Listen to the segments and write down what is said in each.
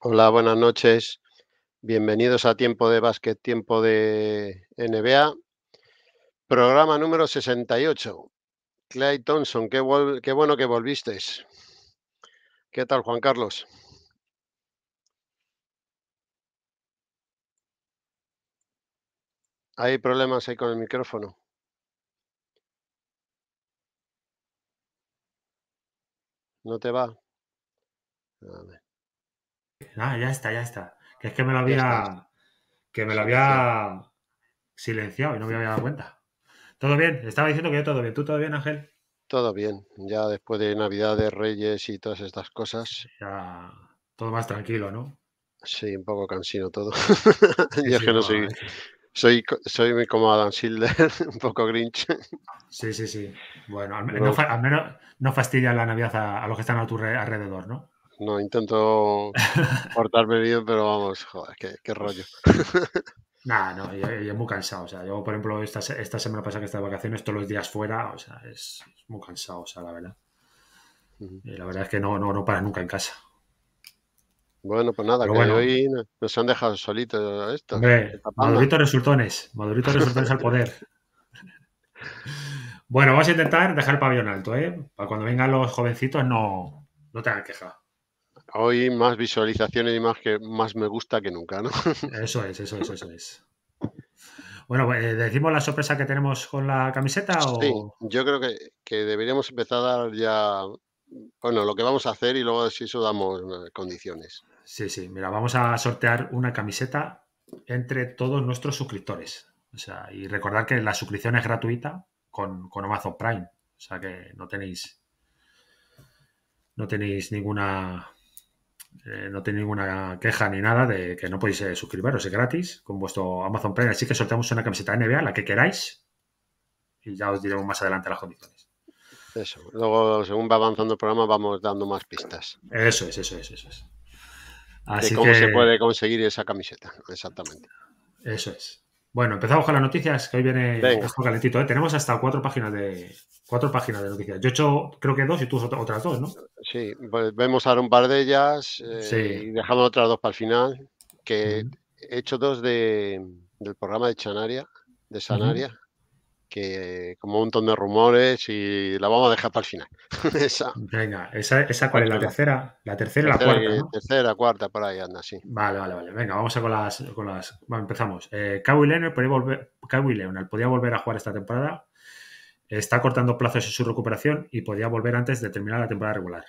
Hola, buenas noches. Bienvenidos a Tiempo de Básquet, Tiempo de NBA. Programa número 68. Clay Thompson, qué, bueno que volviste. ¿Qué tal, Juan Carlos? Hay problemas ahí con el micrófono. No te va. Ah, ya está, ya está. Que es que me lo había. que me lo había silenciado y no me había dado cuenta. Todo bien, estaba diciendo que todo bien. ¿Tú todo bien, Ángel? Todo bien, ya después de Navidad de Reyes y todas estas cosas. Ya todo más tranquilo, ¿no? Sí, un poco cansino todo. yo es que no soy, soy, soy como Adam Silver, un poco grinch. Sí, sí, sí. Bueno, al, menos no fastidia la Navidad a, los que están a tu alrededor, ¿no? no intento cortarme bien, pero vamos, joder, qué, rollo. No, no, yo, muy cansado. O sea, yo, por ejemplo, esta, semana pasada que estaba de vacaciones, todos los días fuera, o sea, es, muy cansado, o sea, la verdad. Y la verdad es que no, no, no para nunca en casa. Bueno, pues nada, que bueno, hoy nos han dejado solitos esto. Hombre, Resultones, Madurito Resultones al poder. Bueno, vamos a intentar dejar el pabellón alto, ¿eh? Para cuando vengan los jovencitos no, no tengan queja. Hoy más visualizaciones y más que más me gusta que nunca, ¿no? Eso es, eso es, eso es. Bueno, pues, eh, ¿decimos la sorpresa que tenemos con la camiseta? Sí, yo creo que, deberíamos empezar a dar ya, bueno, lo que vamos a hacer y luego si eso damos eh, condiciones. Sí, sí, mira, vamos a sortear una camiseta entre todos nuestros suscriptores. O sea, y recordar que la suscripción es gratuita con, con Amazon Prime. O sea que no tenéis no tenéis ninguna eh, no tengo ninguna queja ni nada de que no podéis eh, suscribiros, es gratis con vuestro Amazon Prime. Así que soltamos una camiseta NBA, la que queráis, y ya os diremos más adelante las condiciones. Eso, luego según va avanzando el programa vamos dando más pistas. Eso es, eso es, eso es. Así de cómo se puede conseguir esa camiseta, exactamente. Eso es. Bueno, empezamos con las noticias, que hoy viene calentito. ¿eh? Tenemos hasta cuatro páginas de cuatro páginas de noticias. Yo he hecho, creo que dos y tú otras dos, ¿no? Sí, pues vemos ahora un par de ellas eh, y dejamos otras dos para el final. Que he hecho dos de, del programa de Chanaria, de Sanaria que como un montón de rumores y la vamos a dejar para el final. esa. Venga, ¿esa, cuál es? ¿La tercera? La tercera, la la cuarta. ¿no? Tercera, cuarta, por ahí anda, sí. Vale, vale, vale. Venga, vamos a con las. Bueno, empezamos. Eh, Kawhi Leonard, podía volver, volver a jugar esta temporada. Está cortando plazos en su recuperación y podía volver antes de terminar la temporada regular.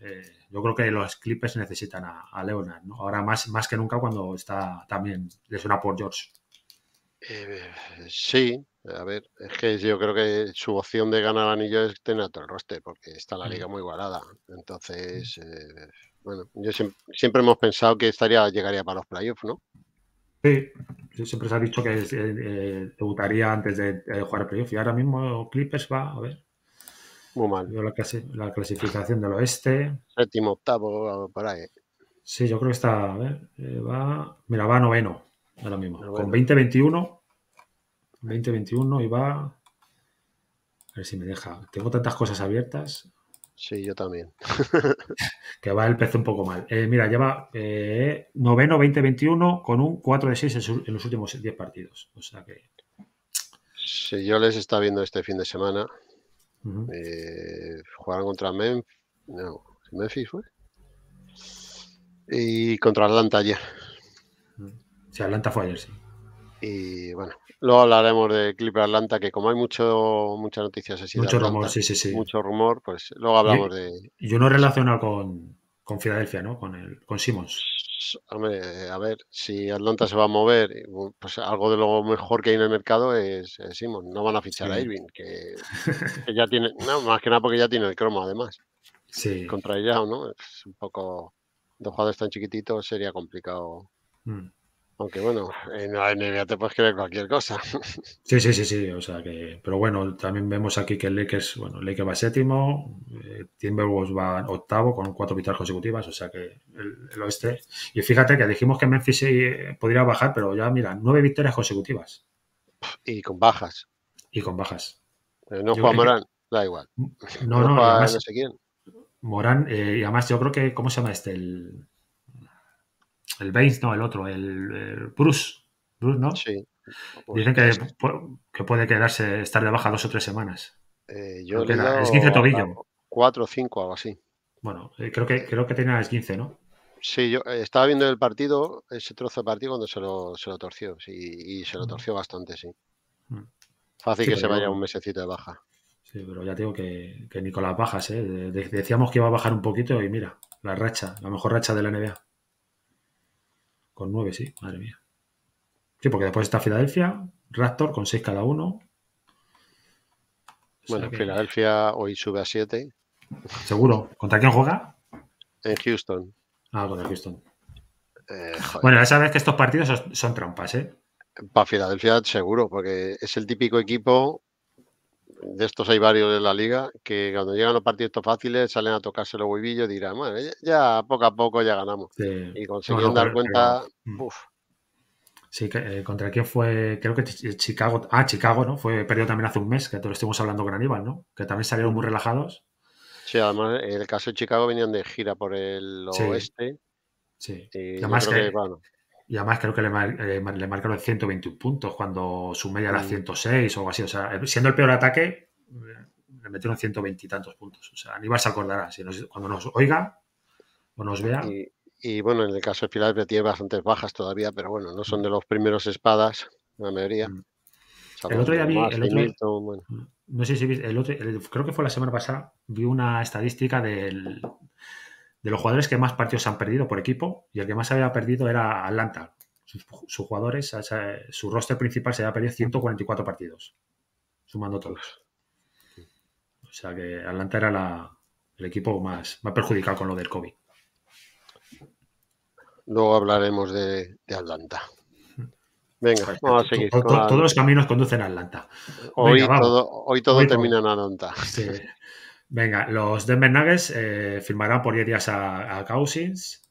Eh, yo creo que los Clippers necesitan a, Leonard, ¿no? Ahora más, más que nunca cuando está también suena por George. Eh, sí, a ver, es que yo creo que su opción de ganar anillo es tener todo el roster, porque está la mm. liga muy igualada. Entonces, mm. eh, bueno, yo siempre, hemos pensado que estaría, llegaría para los playoffs, ¿no? Sí, siempre se ha dicho que eh, eh, debutaría antes de jugar jugar playoffs y ahora mismo Clippers va, a ver. Muy mal. La, la, clasificación del oeste. Séptimo, octavo, por ahí. Sí, yo creo que está, a ver, va, mira, va noveno ahora mismo, con 20-21 2021 y va. A ver si me deja. Tengo tantas cosas abiertas. Sí, yo también. que va el pez un poco mal. Eh, mira, lleva eh, noveno 2021 con un 4 de 6 en, los últimos 10 partidos. O sea que. Sí, yo les está viendo este fin de semana. Eh, jugaron contra Memphis. No, Memphis fue. Y contra Atlanta ayer. Sí, Atlanta fue ayer, sí. Y bueno, Luego hablaremos de Clipper Atlanta, que como hay mucho, muchas noticias así. Mucho rumor, sí, sí, sí. Mucho rumor, pues luego hablamos de. yo no relacionado con, con Filadelfia, ¿no? Con, el, con Simmons. Hombre, a ver, si Atlanta se va a mover, eh, pues algo de lo mejor que hay en el mercado es, Simons. Simmons. No van a fichar a Irving, que, ya tiene. No, más que nada porque ya tiene el cromo, además. Sí. Contra ella, ¿no? Es un poco. Dos jugadores tan chiquititos sería complicado. Mm. Aunque bueno, en la NBA te puedes creer cualquier cosa. Sí, sí, sí, sí. O sea que, pero bueno, también vemos aquí que el Lakers, bueno, va séptimo, eh, Timberwolves va octavo con cuatro victorias consecutivas. O sea que el, oeste. Y fíjate que dijimos que Memphis eh, podría bajar, pero ya mira, nueve victorias consecutivas. Y con bajas. Y con bajas. no juega Morán, da igual. No, no, no, sé quién. Morán, eh, y además yo creo que, ¿cómo se llama este? El, el Baines, no, el otro, el, Bruce. Bruce, ¿no? Dicen que, puede quedarse, estar de baja dos o tres semanas. Eh, yo es 15 tobillo. Cuatro o cinco, algo así. Bueno, eh, creo que creo que tenía las 15, ¿no? Sí, yo eh, estaba viendo el partido, ese trozo de partido cuando se lo, se lo torció, y se lo mm. torció bastante, sí. Mm. Fácil que se vaya un mesecito de baja. Sí, pero ya tengo que, que Nicolás bajas, ¿eh? Decíamos que iba a bajar un poquito y mira, la racha, la mejor racha de la NBA. Con nueve, sí, madre mía. Sí, porque después está Filadelfia, Raptor con 6 cada uno. bueno, Filadelfia hoy sube a 7. Seguro. ¿Contra quién juega? En Houston. Ah, contra Houston. Eh, bueno, ya sabes que estos partidos son, son trampas, ¿eh? Para Filadelfia seguro, porque es el típico equipo de estos hay varios de la liga que cuando llegan los partidos fáciles salen a tocarse los huevillos y dirán, bueno, ya, poco a poco ya ganamos. Y consiguen dar cuenta, mm. Sí, que, eh, contra quién fue, creo que Chicago, ah, Chicago, ¿no? Fue perdido también hace un mes, que te lo estuvimos hablando con Aníbal, ¿no? Que también salieron muy relajados. Sí, además, en el caso de Chicago venían de gira por el oeste. Sí, además que, y además creo que le, le marcaron 121 puntos cuando su media era 106 mm. o algo así. O sea, eh, siendo el peor ataque, eh, le metieron 120 y tantos puntos. O sea, ni vas a acordar cuando nos oiga o nos vea. Y, bueno, en el caso de Pilar tiene bastantes bajas todavía, pero bueno, no son de los primeros espadas, la mayoría. Mm. El otro día vi, el otro, no sé si creo que fue la semana pasada, vi una estadística del, de los jugadores que más partidos han perdido por equipo y el que más había perdido era Atlanta. Sus, jugadores, su roster principal se había perdido 144 partidos, sumando todos. O sea que Atlanta era el equipo más, perjudicado con lo del COVID. Luego hablaremos de, Atlanta. Venga, todos los caminos conducen a Atlanta. hoy, todo, termina en Atlanta. Sí. Venga, los Denver Nuggets eh, firmarán por 10 días a, Causins.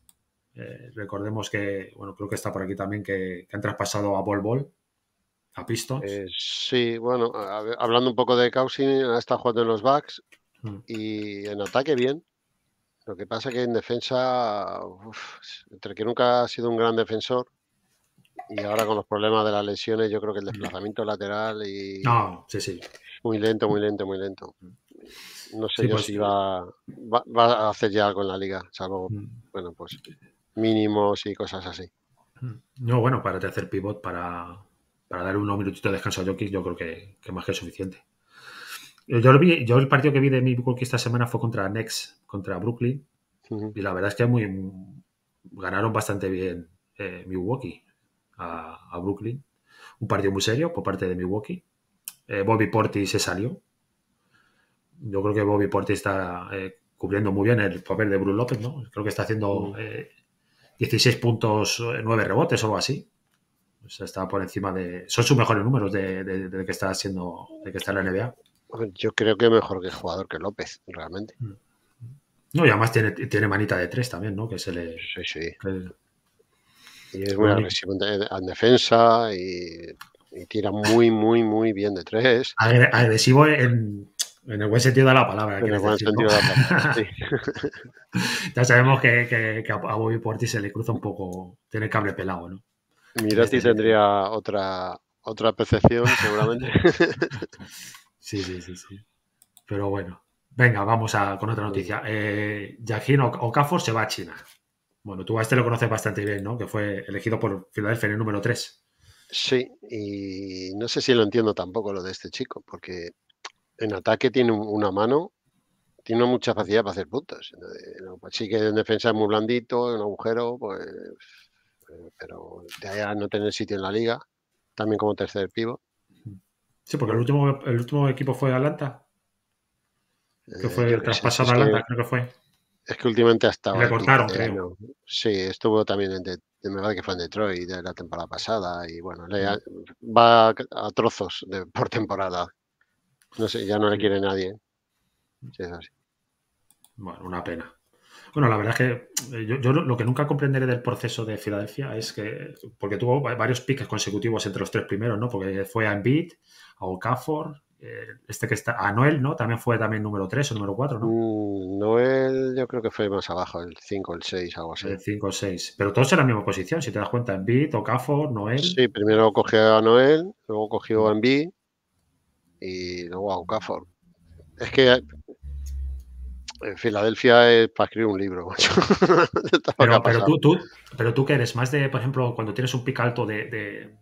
Eh, recordemos que, bueno, creo que está por aquí también que, han traspasado a Bol Bol, a Pistons. Eh, sí, bueno, hablando un poco de Cousins, está jugando en los Bucks hmm. y en ataque bien. Lo que pasa que en defensa, entre que nunca ha sido un gran defensor y ahora con los problemas de las lesiones, yo creo que el desplazamiento lateral y... No, ah, sí, sí. Muy lento, muy lento, muy lento. Hmm. No sé pues, si va, a hacer ya algo en la liga, salvo, mm. bueno, pues, mínimos y cosas así. Mm. No, bueno, para hacer pivot, para, dar unos minutitos de descanso a Jokic, yo creo que, más que suficiente. Eh, yo, lo vi, yo el partido que vi de Milwaukee esta semana fue contra Nex, contra Brooklyn, y la verdad es que muy, ganaron bastante bien eh, Milwaukee a, Brooklyn. Un partido muy serio por parte de Milwaukee. Eh, Bobby Portis se salió, yo creo que Bobby Portis está eh, cubriendo muy bien el papel de Bruce López, ¿no? Creo que está haciendo 16 mm. eh, puntos, 9 eh, rebotes o algo así. O sea, está por encima de. Son sus mejores números de, que está haciendo, de que está en la NBA. Yo creo que es mejor que jugador que López, realmente. Mm. No, y además tiene, tiene manita de tres también, ¿no? Que se le. Sí, sí. Y es agresivo en, defensa y, tira muy, muy, muy bien de tres. agresivo en, en el buen sentido de la palabra. En el buen sentido de la palabra, ya sabemos que, que, a Bobby Portis se le cruza un poco, tiene cable pelado, ¿no? Mirati este tendría otra, otra percepción, seguramente. sí, sí, sí, sí. Pero bueno. Venga, vamos a, con otra noticia. Eh, Ocafor se va a China. Bueno, tú a este lo conoces bastante bien, ¿no? Que fue elegido por Filadelfia en el número 3. Sí, y no sé si lo entiendo tampoco lo de este chico, porque en ataque tiene una mano, tiene mucha facilidad para hacer puntos. Sí que en defensa es muy blandito, en un agujero, pues, eh, pero de ahí no tener sitio en la liga, también como tercer pivo. Sí, porque el último, el último equipo fue Atlanta. Que eh, fue el traspasado a Atlanta, creo que fue. Es que últimamente ha estado. Recortaron, Sí, estuvo también en, de, que en Detroit de la temporada pasada y bueno, mm. va a trozos por temporada no sé, ya no le quiere nadie. Bueno, una pena. Bueno, la verdad es que eh, yo, lo que nunca comprenderé del proceso de Filadelfia es que, porque tuvo varios piques consecutivos entre los tres primeros, ¿no? Porque fue a Embiid, a Okafor, eh, este que está, a Noel, ¿no? También fue también número 3 o número 4, ¿no? Mm, Noel yo creo que fue más abajo, el 5 el 6, algo así. El 5 6, pero todos en la misma posición, si te das cuenta, Embiid, Okafor, Noel. Sí, primero cogió a Noel, luego cogió a Embiid, y wow, CAFOR. Es que en Filadelfia es para escribir un libro. pero, tú, tú, pero tú que eres más de, por ejemplo, cuando tienes un pico alto de,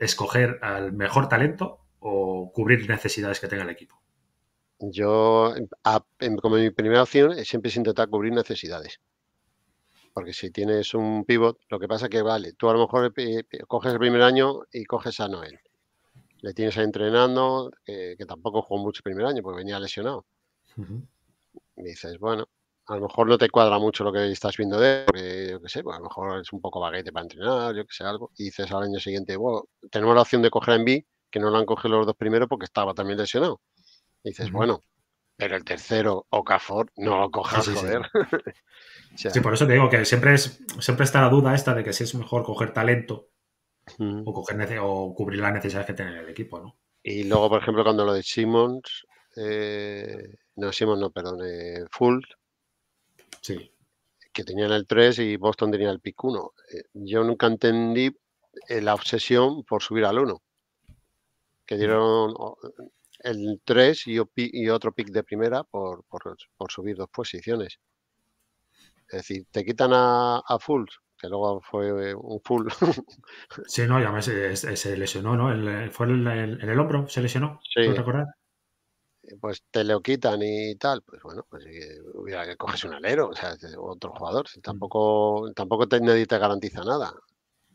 escoger al mejor talento o cubrir necesidades que tenga el equipo. Yo, como mi primera opción, siempre es intentar cubrir necesidades. Porque si tienes un pivot, lo que pasa es que, vale, tú a lo mejor eh, eh, coges el primer año y coges a Noel le tienes ahí entrenando, que tampoco jugó mucho el primer año porque venía lesionado. dices, bueno, a lo mejor no te cuadra mucho lo que estás viendo de él, porque yo qué sé, pues a lo mejor es un poco baguete para entrenar, yo qué sé, algo. Y dices al año siguiente, bueno, tenemos la opción de coger a Envy, que no lo han cogido los dos primeros porque estaba también lesionado. dices, bueno, pero el tercero, Okafor, no lo cojas, sí, joder. por eso te digo que siempre, siempre está la duda esta de que si es mejor coger talento o, cubrir las necesidades que tiene el equipo, ¿no? Y luego, por ejemplo, cuando lo de Simmons, eh, no, Simmons no, perdón, eh, Full, que tenían el 3 y Boston tenía el pick 1. Eh, yo nunca entendí la obsesión por subir al 1, que mm. dieron el 3 y, otro pick de primera por, subir dos posiciones. Es decir, te quitan a, a luego fue eh, un full. sí, no, ya eh, se, lesionó, ¿no? Eh, fue en el, el, hombro, se lesionó, sí. Pues te lo quitan y tal, pues bueno, pues hubiera que coges un alero, o sea, otro jugador, tampoco, tampoco te, garantiza nada.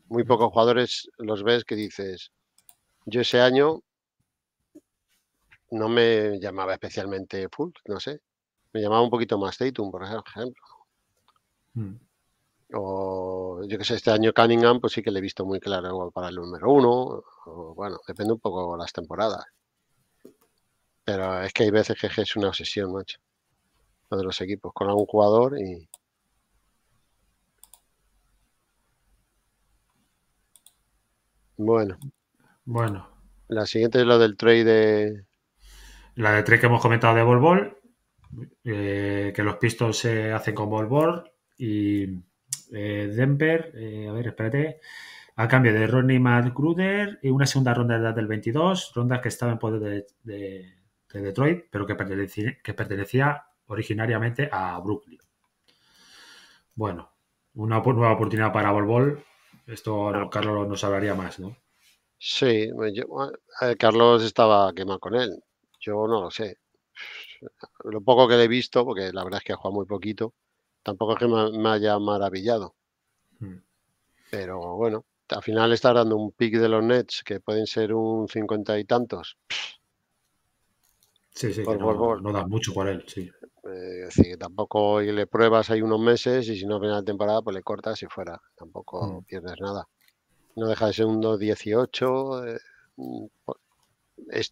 Muy pocos jugadores los ves que dices, yo ese año no me llamaba especialmente full, no sé, me llamaba un poquito más Tatum, por ejemplo. Mm. O yo que sé, este año Cunningham, pues sí que le he visto muy claro igual para el número uno. bueno, depende un poco las temporadas. Pero es que hay veces que es una obsesión, macho. Lo de los equipos, con algún jugador y, Bueno. Bueno. La siguiente es la del trade de. La de trade que hemos comentado de Volvol. Eh, que los Pistons se hacen con Volvol. Y eh, Denver, eh, a ver, espérate, a cambio de Ronnie McGruder y una segunda ronda de edad del 22, ronda que estaba en poder de, Detroit, pero que pertenecía, originariamente a Brooklyn. Bueno, una nueva oportunidad para Volvol. Esto Carlos nos hablaría más, ¿no? Sí, Carlos estaba quemado con él. Yo no lo sé. Lo poco que le he visto, porque la verdad es que ha jugado muy poquito, tampoco es que me, haya maravillado. Hmm. Pero bueno, al final está dando un pick de los Nets que pueden ser un cincuenta y tantos. Sí, sí, por, no, da mucho por él, sí. Eh, es que tampoco le pruebas ahí unos meses y si no viene la temporada, pues le cortas y fuera. Tampoco hmm. pierdes nada. No deja de ser un dos eh, mm,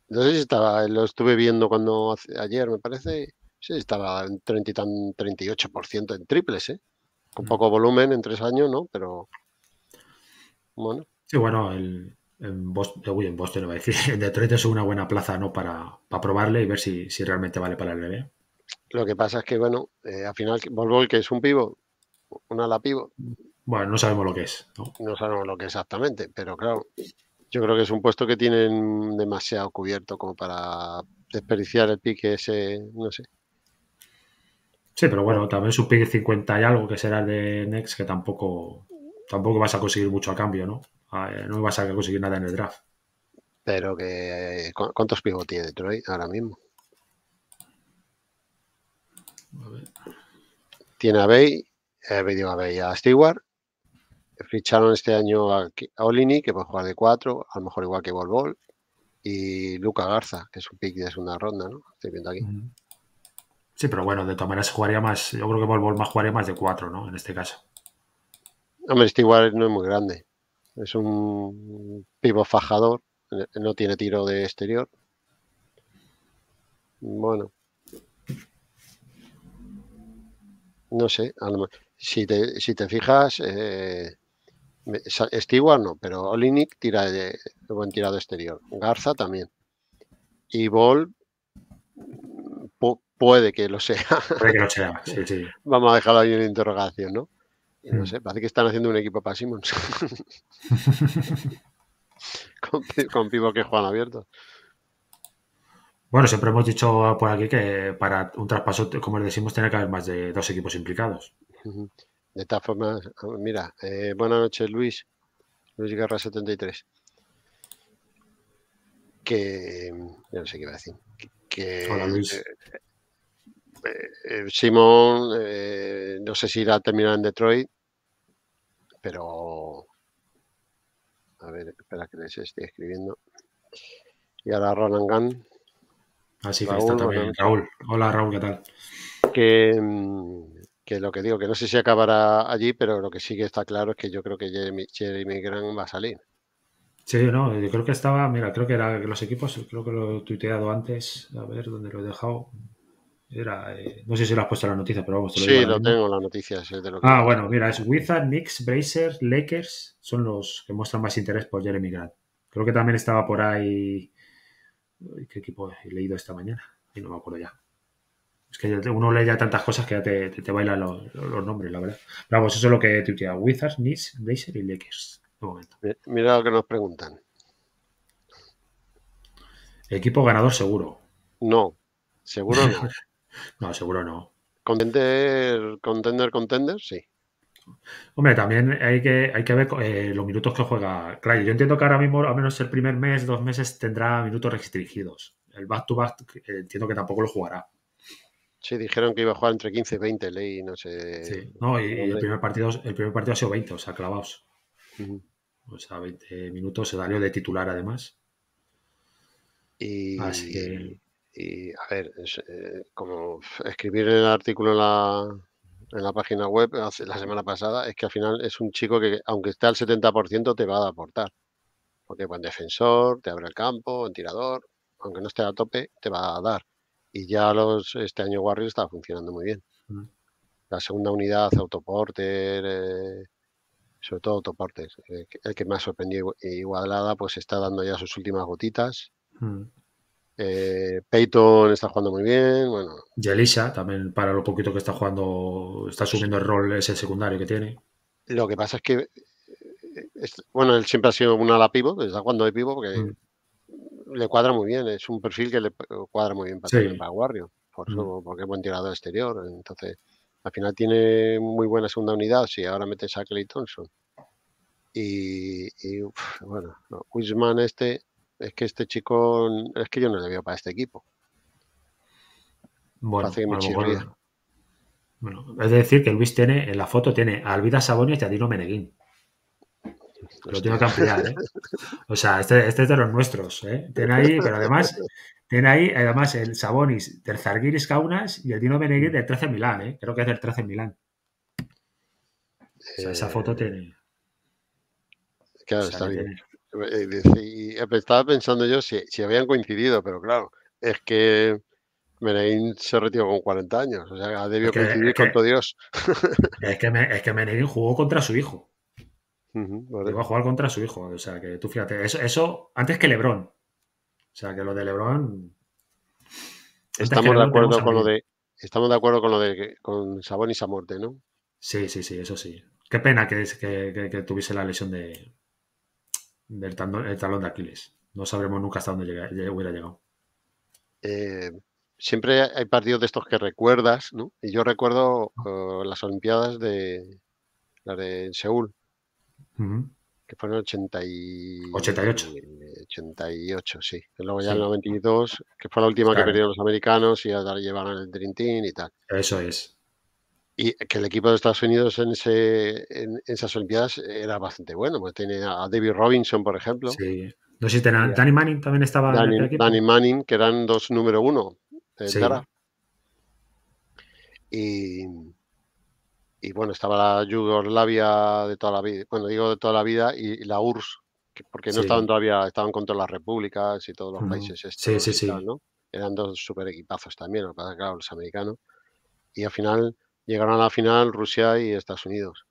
no sé si estaba, lo estuve viendo cuando ayer, me parece, Sí, estaba en 30 y 38% en triples, ¿eh? Con mm. poco volumen en tres años, ¿no? Pero bueno. Sí, bueno, el, en Boston, eh, uy, en a decir, Detroit es una buena plaza, ¿no? Para, para probarle y ver si, realmente vale para el bebé. Lo que pasa es que, bueno, eh, al final, volvo que es un pivo, una ala pivo. Bueno, no sabemos lo que es. ¿no? no sabemos lo que es exactamente, pero claro, yo creo que es un puesto que tienen demasiado cubierto como para desperdiciar el pique ese, no sé. Sí, pero bueno, también su pick 50 y algo que será el de Next, que tampoco, tampoco vas a conseguir mucho a cambio, ¿no? No vas a conseguir nada en el draft. Pero que ¿cuántos pico tiene Detroit ahora mismo? A ver. Tiene a Bay, eh, a Bay, a Stewart. Ficharon este año a, Olini, que puede jugar de cuatro, a lo mejor igual que Volvol. Y Luca Garza, que es un pick de segunda ronda, ¿no? Estoy viendo aquí. Sí, pero bueno, de todas maneras jugaría más. Yo creo que Volvol más jugaría más de cuatro, ¿no? En este caso. Hombre, este igual no es muy grande. Es un pivo fajador. No tiene tiro de exterior. Bueno. No sé, si te, fijas, eh, este no, pero Olinik tira de, buen tirado exterior. Garza también. Y Vol... Puede que lo sea. Puede que lo sea, Vamos a dejarlo ahí en interrogación, ¿no? Mm. No sé, parece que están haciendo un equipo para Simons. con, pivo que Juan abierto. Bueno, siempre hemos dicho por aquí que para un traspaso, como decimos, tiene que haber más de dos equipos implicados. De esta forma, mira, eh, buenas noches Luis, Luis Guerra 73. Que, yo no sé qué iba a decir. Que, Hola Luis. Eh, eh, Simón, eh, no sé si irá a terminar en Detroit, pero. A ver, espera que les esté escribiendo. Y ahora Roland Gunn. Así ah, que está también. Raúl. Hola Raúl, ¿qué tal? Mm, que, lo que digo, que no sé si acabará allí, pero lo que sí que está claro es que yo creo que Jeremy, Jeremy Grant va a salir. Sí, no, yo creo que estaba, mira, creo que era los equipos, creo que lo he tuiteado antes, a ver dónde lo he dejado. Eh, no sé si lo has puesto la noticia, pero vamos. sí, lo tengo la noticia. ah, bueno, mira, es Wizard, Knicks, Blazers, Lakers son los que muestran más interés por Jeremy Grant. Creo que también estaba por ahí. ¿Qué equipo he leído esta mañana? Y no me acuerdo ya. Es que uno lee ya tantas cosas que ya te, bailan los, nombres, la verdad. vamos, eso es lo que utiliza Wizard, Knicks, Blazers y Lakers. Mira lo que nos preguntan. Equipo ganador seguro. No, seguro No, seguro no. Contender, contender, contender, sí. Hombre, también hay que, hay que ver eh, los minutos que juega claro Yo entiendo que ahora mismo, al menos el primer mes, dos meses, tendrá minutos restringidos. El back-to-back eh, entiendo que tampoco lo jugará. Sí, dijeron que iba a jugar entre 15 y 20, Ley, no sé. Sí, no, y, el, primer partido, ha sido 20, o sea, clavados. O sea, 20 minutos, se salió de titular además. Y, Así y, a ver, eh, como escribir el artículo en la, en la página web la semana pasada, es que al final es un chico que, aunque esté al 70%, te va a aportar. Porque buen defensor, te abre el campo, en tirador, aunque no esté a tope, te va a dar. Y ya los este año Warrior está funcionando muy bien. La segunda unidad, autoporter, eh, sobre todo autoporter, eh, el que más sorprendió Igualada, pues está dando ya sus últimas gotitas. Eh, Peyton está jugando muy bien. Bueno. Y Elisa también, para lo poquito que está jugando, está subiendo el rol ese secundario que tiene. Lo que pasa es que, eh, bueno, él siempre ha sido un ala pivo, está jugando de pivo porque mm. le cuadra muy bien. Es un perfil que le cuadra muy bien para, el por mm. porque es buen tirador exterior. Entonces, al final tiene muy buena segunda unidad si ahora metes a Clay Thompson. Y, y bueno, Wisman este es que este chico, es que yo no le veo para este equipo. Bueno, es decir, que Luis tiene, en la foto tiene a Alvida Sabonis y a Dino Meneguín. Lo tengo que ampliar, ¿eh? O sea, este, este, es de los nuestros, ¿eh? Tiene ahí, pero además, tiene ahí, además, el Sabonis del Zarguiris Kaunas y el Dino Meneguín del 13 Milán, ¿eh? Creo que es del 13 Milán. O sea, esa eh, foto tiene. Claro, está bien. Eh, eh, pues, estaba pensando yo si, si habían coincidido, pero claro, es que Meneín se retiró con 40 años, o sea, ha coincidir con todo Dios. Es que, es jugó contra su hijo. Iba a jugar contra su hijo, o sea, que tú fíjate, eso, antes que Lebrón. O sea, que lo de Lebrón... Estamos de acuerdo con lo de... Estamos de acuerdo con lo de con Sabón y Samorte, ¿no? Sí, sí, sí, eso sí. Qué pena que, que tuviese la lesión de, del talón de Aquiles. No sabremos nunca hasta dónde llega, hubiera llegado. Eh, siempre hay partidos de estos que recuerdas, ¿no? Y yo recuerdo eh, las Olimpiadas de la de Seúl, que fueron 80 y... 88. 88, sí. Y luego ya en el 92, que fue la última que perdieron los americanos y ahora llevaron el Dream Team y tal. Eso es y que el equipo de Estados Unidos en, ese, en, esas Olimpiadas era bastante bueno, porque tiene a David Robinson, por ejemplo. Sí. No sé Danny Manning también estaba Danny, en el equipo. Danny Manning, que eran dos número uno sí. Y, bueno, estaba la Yugoslavia de toda la vida, bueno, digo de toda la vida, y, la URSS, porque no estaban todavía, estaban contra las repúblicas y todos los países Sí, Sí, sí, Eran dos super equipazos también, los americanos. Y al final llegaron a la final Rusia y Estados Unidos.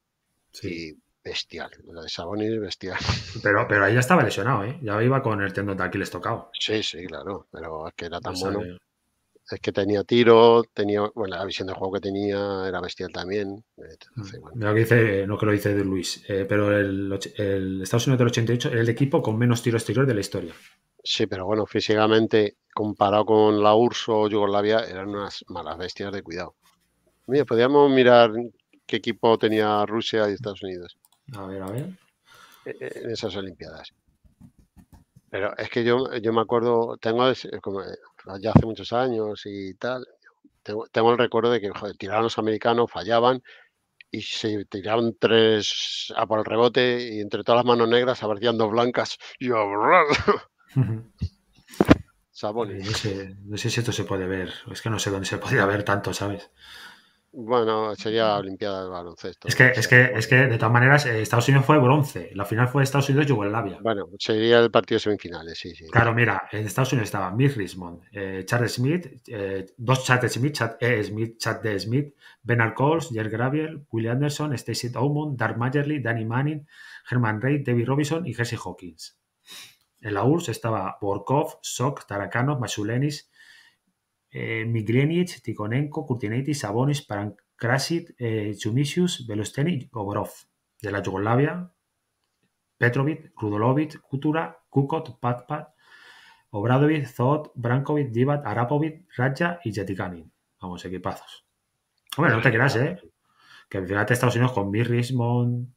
Sí. bestial. La de Sabonis, bestial. Pero, pero ahí ya estaba lesionado, ¿eh? Ya iba con el tendón de Aquiles tocado. Sí, sí, claro. Pero es que era tan bueno. Es que tenía tiro, tenía. Bueno, la visión de juego que tenía era bestial también. Mm. que dice, no que lo dice de Luis, eh, pero el, Estados Unidos del 88 era el equipo con menos tiro exterior de la historia. Sí, pero bueno, físicamente, comparado con la Urso o Yugoslavia, eran unas malas bestias de cuidado. Mira, podríamos mirar qué equipo tenía Rusia y Estados Unidos. A ver, a ver. Eh, eh, en esas Olimpiadas. Pero es que yo, yo me acuerdo, tengo eh, ya hace muchos años y tal, tengo, el recuerdo de que tiraron tiraban los americanos, fallaban y se tiraron tres a por el rebote y entre todas las manos negras aparecían dos blancas. Y yo, Sabonis. No sé, no sé si esto se puede ver, es que no sé dónde se podía ver tanto, ¿sabes? Bueno, sería la Olimpiada del baloncesto. Es que, es que, es que de todas maneras, eh, Estados Unidos fue bronce. La final fue Estados Unidos y Yugoslavia. Bueno, sería el partido semifinales, sí, sí. Claro, mira, en Estados Unidos estaba Mick Richmond, eh, Charles Smith, eh, dos Chad Smith, Chad Smith, Chad D. Smith, Ben Coles, Jerry Graviel, Willie Anderson, Stacy Oumon, Dark Majerly, Danny Manning, Herman Reid, David Robinson y Jesse Hawkins. En la URSS estaba Borkov, Sok, Tarakanov, Masulenis, eh, Tikonenko, Kurtinaitis, Sabonis, Parankrasit, eh, Chumisius, De la Yugoslavia, Petrovic, Rudolovic, Kutura, Kukot, Patpat, Obradovic, Zot, Brankovic, Divat, Arapovic, Raja y Jetikanin. Vamos, equipazos. Hombre, no te creas, ¿eh? Que al final Estados Unidos con Bill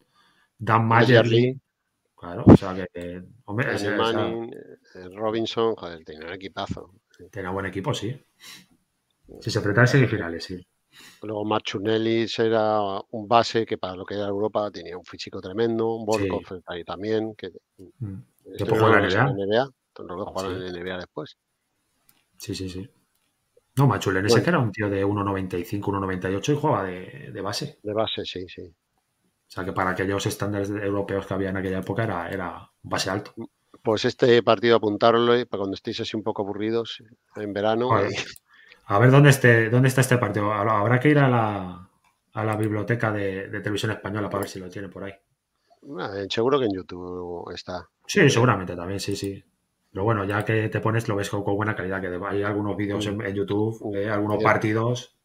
Dan Mayer. Claro, o sea que. Hombre, eh, Robinson, joder, tiene un equipazo. Tenía buen equipo, sí. Si se enfrentaba en semifinales, sí. Luego Machunelis era un base que para lo que era Europa tenía un físico tremendo, un Volkov también. Que, mm. en NBA? sí. NBA después. Sí, sí, sí. No, que era un tío de 1.95, 1.98 y jugaba de, base. De base, sí, sí. O sea que para aquellos estándares europeos que había en aquella época era, era base alto. Mm pues este partido apuntarlo eh, para cuando estéis así un poco aburridos eh, en verano. A ver dónde dónde está este partido. Habrá que ir a la, biblioteca de, televisión española para ver si lo tiene por ahí. Ah, eh, seguro que en YouTube está. Sí, seguramente también, sí, sí. Pero bueno, ya que te pones, lo ves con, buena calidad, que hay algunos vídeos en, YouTube, mm. algunos partidos.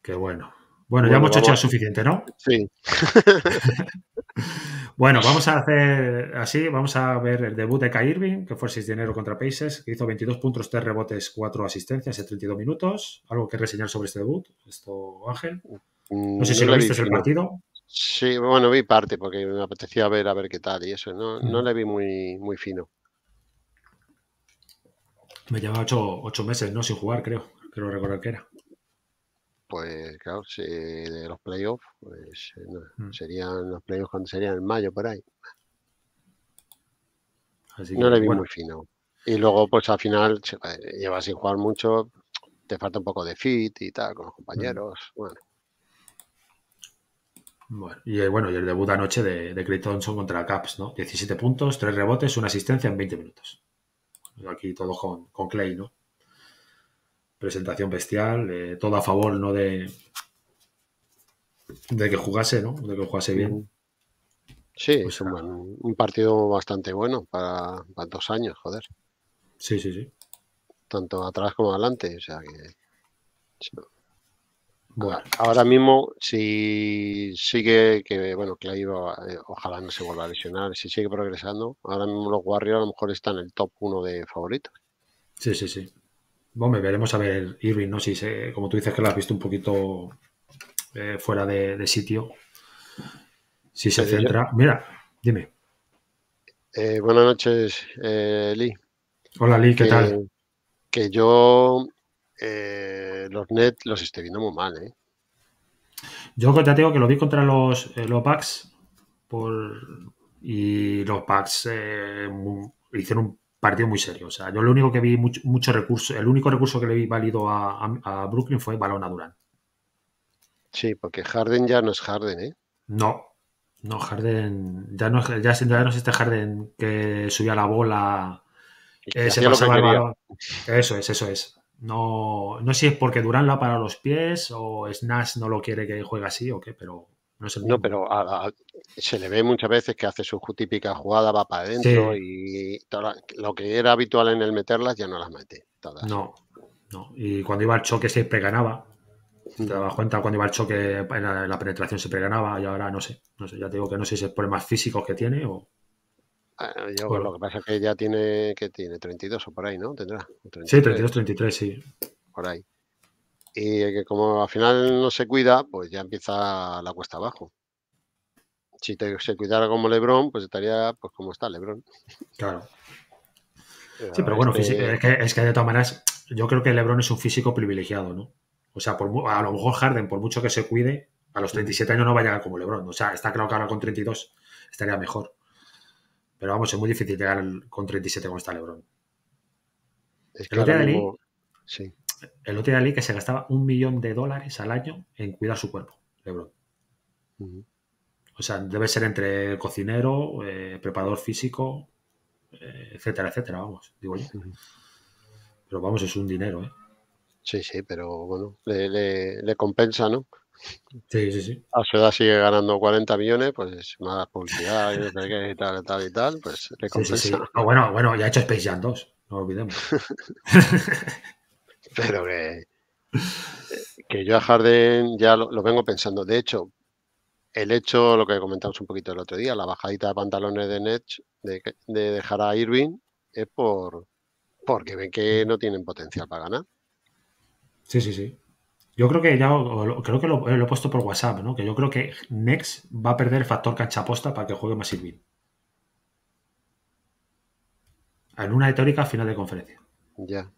Qué bueno. Bueno, ya hemos hecho suficiente, ¿no? Sí. Bueno, vamos a hacer así, vamos a ver el debut de Kai Irving, que fue el 6 de enero contra Pacers, que hizo 22 puntos, 3 rebotes, 4 asistencias en 32 minutos. ¿Algo que reseñar sobre este debut, esto Ángel? Mm, no sé si lo viste en el partido. Sí, bueno, vi parte porque me apetecía ver a ver qué tal y eso. No, mm. no le vi muy, muy fino. Me llevaba 8, meses, ¿no? Sin jugar, creo. Creo recordar que era pues claro, si de los playoffs, pues, eh, mm. serían los playoffs cuando serían en mayo por ahí. Así no le vi muy fino. Y luego, pues al final, eh, llevas sin jugar mucho, te falta un poco de fit y tal, con los mm. compañeros. Bueno. y eh, bueno, y el debut anoche de, de Thompson contra Caps, ¿no? 17 puntos, 3 rebotes, una asistencia en 20 minutos. Aquí todo con, con Clay, ¿no? presentación bestial, eh, todo a favor, ¿no? De, de que jugase, ¿no? De que jugase bien. Sí, pues, un partido bastante bueno para, para, dos años, joder. Sí, sí, sí. Tanto atrás como adelante, o sea que... Bueno. Ahora, mismo, si sigue que, bueno, que va, eh, ojalá no se vuelva a lesionar, si sigue progresando, ahora mismo los Warriors a lo mejor están en el top 1 de favoritos. Sí, sí, sí. Bueno, veremos a ver, Irving, ¿no? Si se, como tú dices que lo has visto un poquito eh, fuera de, sitio. Si se eh, centra. Mira, dime. Eh, buenas noches, Lee. Hola, Lee, ¿qué tal? Que yo los net los estoy viendo muy mal, ¿eh? Yo ya tengo que lo vi contra los, los y los packs hicieron un partido muy serio. O sea, yo lo único que vi mucho, recurso, el único recurso que le vi válido a, Brooklyn fue balón a Durán. Sí, porque Harden ya no es Harden, ¿eh? No, no, Harden, ya no, ya, ya no es este Harden que subía la bola, eh, se pasaba el Eso es, eso es. No, no sé si es porque Durán la para los pies o Snash no lo quiere que juegue así o qué, pero no, pero se le ve muchas veces que hace su típica jugada, va para adentro y lo que era habitual en el meterlas ya no las mete. No, no. Y cuando iba al choque se ganaba. Te mm. dabas cuenta cuando iba al choque, la, penetración se ganaba y ahora no sé. No sé, ya te digo que no sé si es por problemas físico que tiene o. Ah, lo que pasa es que ya tiene, que tiene 32 o por ahí, ¿no? Tendrá. Sí, 32, 33, sí. Por ahí. Y que como al final no se cuida, pues ya empieza la cuesta abajo. Si se cuidara como Lebron, pues estaría pues como está Lebron. Claro. sí, pero bueno, es, que, es que de todas maneras, yo creo que Lebron es un físico privilegiado, ¿no? O sea, por, a lo mejor Harden, por mucho que se cuide, a los 37 mm. años no va a llegar como LeBron. O sea, está claro que ahora con 32 estaría mejor. Pero vamos, es muy difícil llegar con 37 como está LeBron. Es que sí el otro día leí que se gastaba un millón de dólares al año en cuidar su cuerpo, LeBron. O sea, debe ser entre cocinero, eh, preparador físico, eh, etcétera, etcétera, vamos, digo yo. Pero vamos, es un dinero, ¿eh? Sí, sí, pero bueno, le, compensa, ¿no? Sí, sí, sí. A su edad sigue ganando 40 millones, pues más publicidad y, tal, y tal, y tal, pues le compensa. Sí, sí, sí. Ah, bueno, bueno, ya ha hecho Space Jam 2, no lo olvidemos. pero que, yo a Harden ya lo, vengo pensando. De hecho, el hecho, lo que comentamos un poquito el otro día, la bajadita de pantalones de Nets de, dejar a Irving es por porque ven que no tienen potencial para ganar. Sí, sí, sí. Yo creo que ya creo que eh, lo, he puesto por WhatsApp, ¿no? Que yo creo que Next va a perder el factor cachaposta para que juegue más Irving. En una teórica final de conferencia. Ya.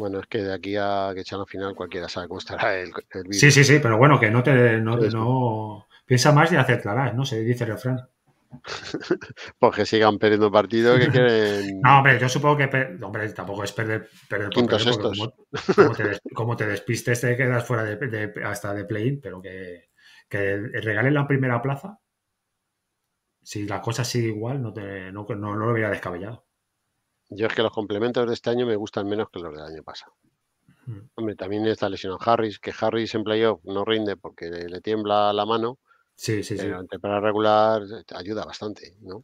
Bueno, es que de aquí a que echan al final cualquiera sabe cómo estará el, Sí, sí, sí, pero bueno, que no te no, pues- piensa más y acertarás, ¿no? Se dice el refrán. pues que sigan perdiendo partido que quieren. No, hombre, yo supongo que hombre, tampoco es perder, perder por como, te, te, despistes, te quedas fuera hasta de play-in, pero que, que regalen la primera plaza. Si la cosa sigue igual, no, te, no, no lo hubiera descabellado. Yo es que los complementos de este año me gustan menos que los del año pasado. Hombre, también está lesionado Harris, que Harris en playoff no rinde porque le tiembla la mano. Sí, sí, pero sí. En temporada regular eh, ayuda bastante, ¿no?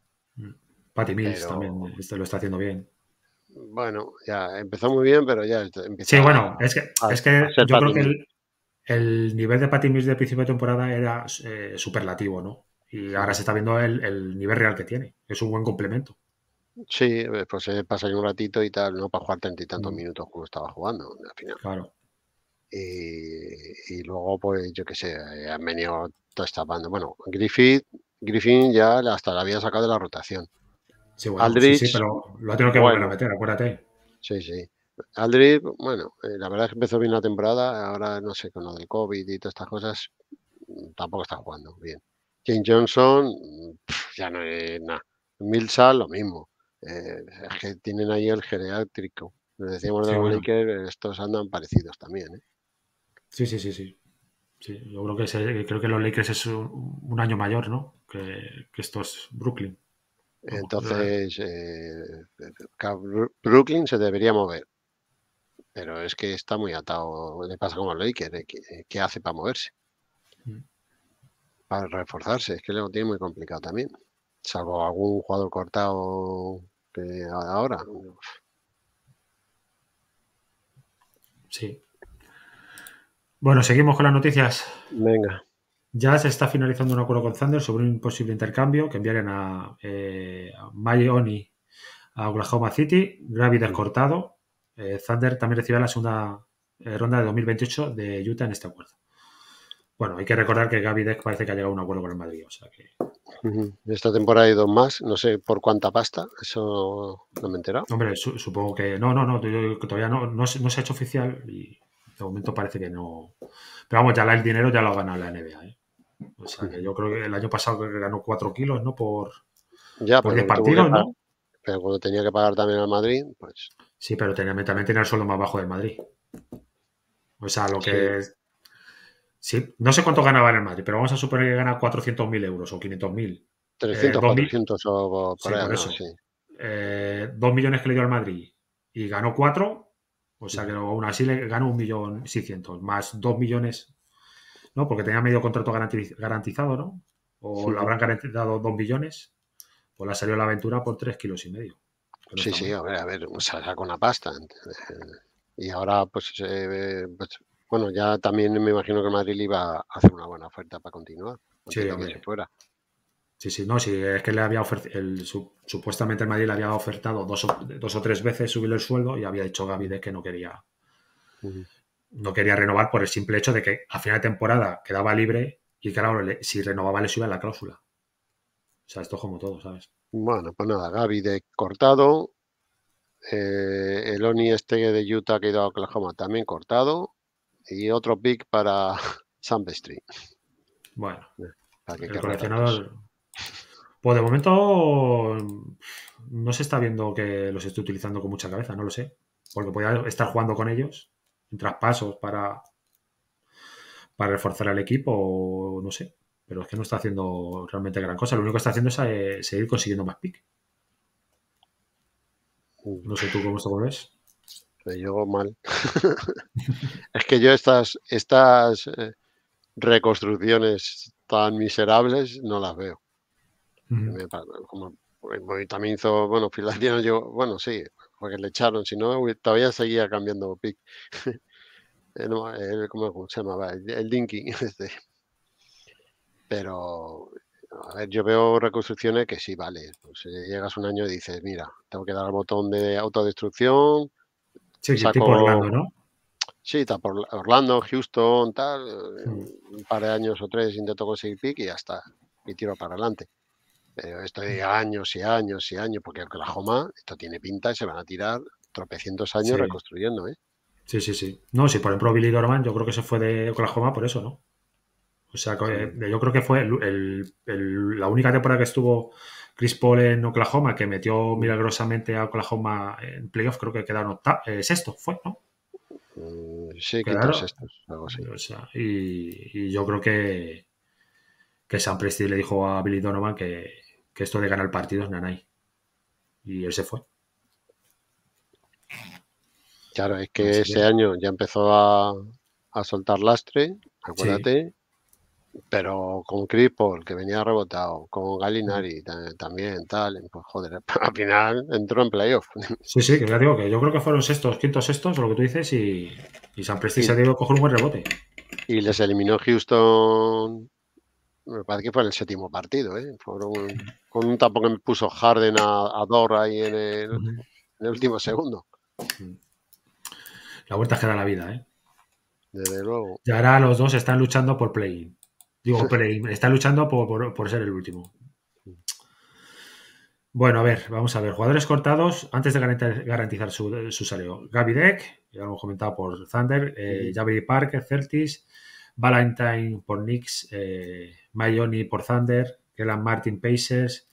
Mills también eh, este, lo está haciendo bien. Bueno, ya empezó muy bien, pero ya empezó Sí, bueno, es que, es que yo creo que el, nivel de Patty Mills de principio de temporada era eh, superlativo, ¿no? Y ahora se está viendo el nivel real que tiene. Es un buen complemento. Sí, eh, pues se eh, pasa un ratito y tal, no para jugar treinta y tantos mm. minutos como estaba jugando al final. Claro. Y, luego, pues yo qué sé, eh, han venido destapando, Bueno, Griffith, Griffin ya hasta la había sacado de la rotación. Sí, bueno, sí, pero lo ha tenido que volver a meter, acuérdate. Sí, sí. Aldrich, bueno, la verdad es que empezó bien la temporada, ahora no sé, con lo del COVID y todas estas cosas, mm, tampoco está jugando bien. James Johnson, mm, ya no es nada. Milsal, lo mismo. Eh, que tienen ahí el geriátrico. decíamos de los Lakers estos andan parecidos también. ¿eh? Sí, sí, sí, sí, yo creo que, eh, creo que los Lakers es un, año mayor, ¿no? Que, estos Brooklyn. Entonces, Brooklyn se debería mover. Pero es que está muy atado. Le pasa como a Lakers. ¿Qué, hace para moverse? Mm. Para reforzarse. Es que lo tiene muy complicado también salvo algún jugador cortado que ahora. Sí. Bueno, seguimos con las noticias. Venga. Ya se está finalizando un acuerdo con Thunder sobre un posible intercambio que enviarían a eh, a Oklahoma City. Gravity mm. cortado. Eh, Thunder también recibirá la segunda eh, ronda de 2028 de Utah en este acuerdo. Bueno, hay que recordar que Gaby Deck parece que ha llegado a un acuerdo con el Madrid, o sea que... Esta temporada hay dos más, no sé por cuánta pasta, eso no me he enterado. Hombre, supongo que... No, no, no, todavía no, no, se, ha hecho oficial y de momento parece que no... Pero vamos, ya el dinero ya lo ha ganado la NBA, ¿eh? O sea que yo creo que el año pasado ganó cuatro kilos, ¿no? Por, ya, por partidos, ¿no? Pero cuando tenía que pagar también al Madrid, pues... Sí, pero tenía, también tenía el sueldo más bajo del Madrid. O sea, lo que no sé cuánto ganaba en el Madrid, pero vamos a suponer que gana 400.000 euros o 500.000. 300, eh, o eh, dos millones que le dio al Madrid y ganó cuatro, o sea que aún así le ganó un millón seiscientos, más dos millones, ¿no? Porque tenía medio contrato garantizado, ¿no? O le habrán garantizado dos millones, pues la salió la aventura por tres kilos y medio. sí, sí, a ver, a ver, se la sacó una pasta. Eh, y ahora, pues, pues bueno, ya también me imagino que Madrid iba a hacer una buena oferta para continuar. Sí, fuera. Sí, sí, no, sí, es que le había ofertado, supuestamente Madrid le había ofertado dos o, dos o tres veces subir el sueldo y había dicho de que no quería, no quería renovar por el simple hecho de que a final de temporada quedaba libre y claro, si renovaba le subía la cláusula. O sea, esto es como todo, ¿sabes? Bueno, pues nada, de cortado, eh, el Oni este de Utah que ha ido a Oklahoma también cortado, y otro pick para Street. Bueno, para el coleccionador. Pues de momento no se está viendo que los esté utilizando con mucha cabeza, no lo sé. Porque podría estar jugando con ellos en traspasos para, para reforzar al equipo, no sé. Pero es que no está haciendo realmente gran cosa. Lo único que está haciendo es eh, seguir consiguiendo más pick. No sé tú cómo esto lo yo mal. es que yo estas, estas eh, reconstrucciones tan miserables no las veo. Como, también hizo, bueno, Filadelfia yo, bueno, sí, porque le echaron, si no, todavía seguía cambiando pick. el, ¿Cómo se llamaba? El, este. Pero, a ver, yo veo reconstrucciones que sí, vale, pues, eh, llegas un año y dices, mira, tengo que dar al botón de autodestrucción, Sí, está Orlando, por Orlando, Houston, tal. Eh, un par de años o tres intento conseguir pick y ya está. Y tiro para adelante. Pero esto de años y años y años, porque Oklahoma, esto tiene pinta y se van a tirar tropecientos años reconstruyendo, ¿eh? Sí, sí, sí. No, si por ejemplo, Billy Dorman, yo creo que se fue de Oklahoma por eso, ¿no? O sea, eh, yo creo que fue la única temporada que estuvo Chris Paul en Oklahoma, que metió milagrosamente a Oklahoma en playoff, creo que quedaron eh, sexto, fue, ¿no? Mm, sí, quedaron sextos, y, yo creo que, que Sam Presti le dijo a Billy Donovan que, que esto de ganar partidos, nanay. Y él se fue. Claro, es que ese año ya empezó a, a soltar lastre, acuérdate, pero con Chris que venía rebotado, con Galinari también, tal, pues joder, al final entró en playoff. Sí, sí, que que yo creo que fueron sextos, quintos, sextos, lo que tú dices, y, San Presti se ha ido a coger un buen rebote. Y les eliminó Houston, me parece que fue en el séptimo partido, ¿eh? con un tapón que me puso Harden a, a ahí en el, último segundo. La vuelta es que era la vida, ¿eh? Desde luego. Y ahora los dos están luchando por play Digo, está luchando por, ser el último. Bueno, a ver, vamos a ver. Jugadores cortados antes de garantizar su, su salario. Gaby Deck, ya lo hemos comentado por Thunder, eh, Javi Parker, Celtis, Valentine por Knicks, eh, Mayoni por Thunder, Elan Martin Pacers,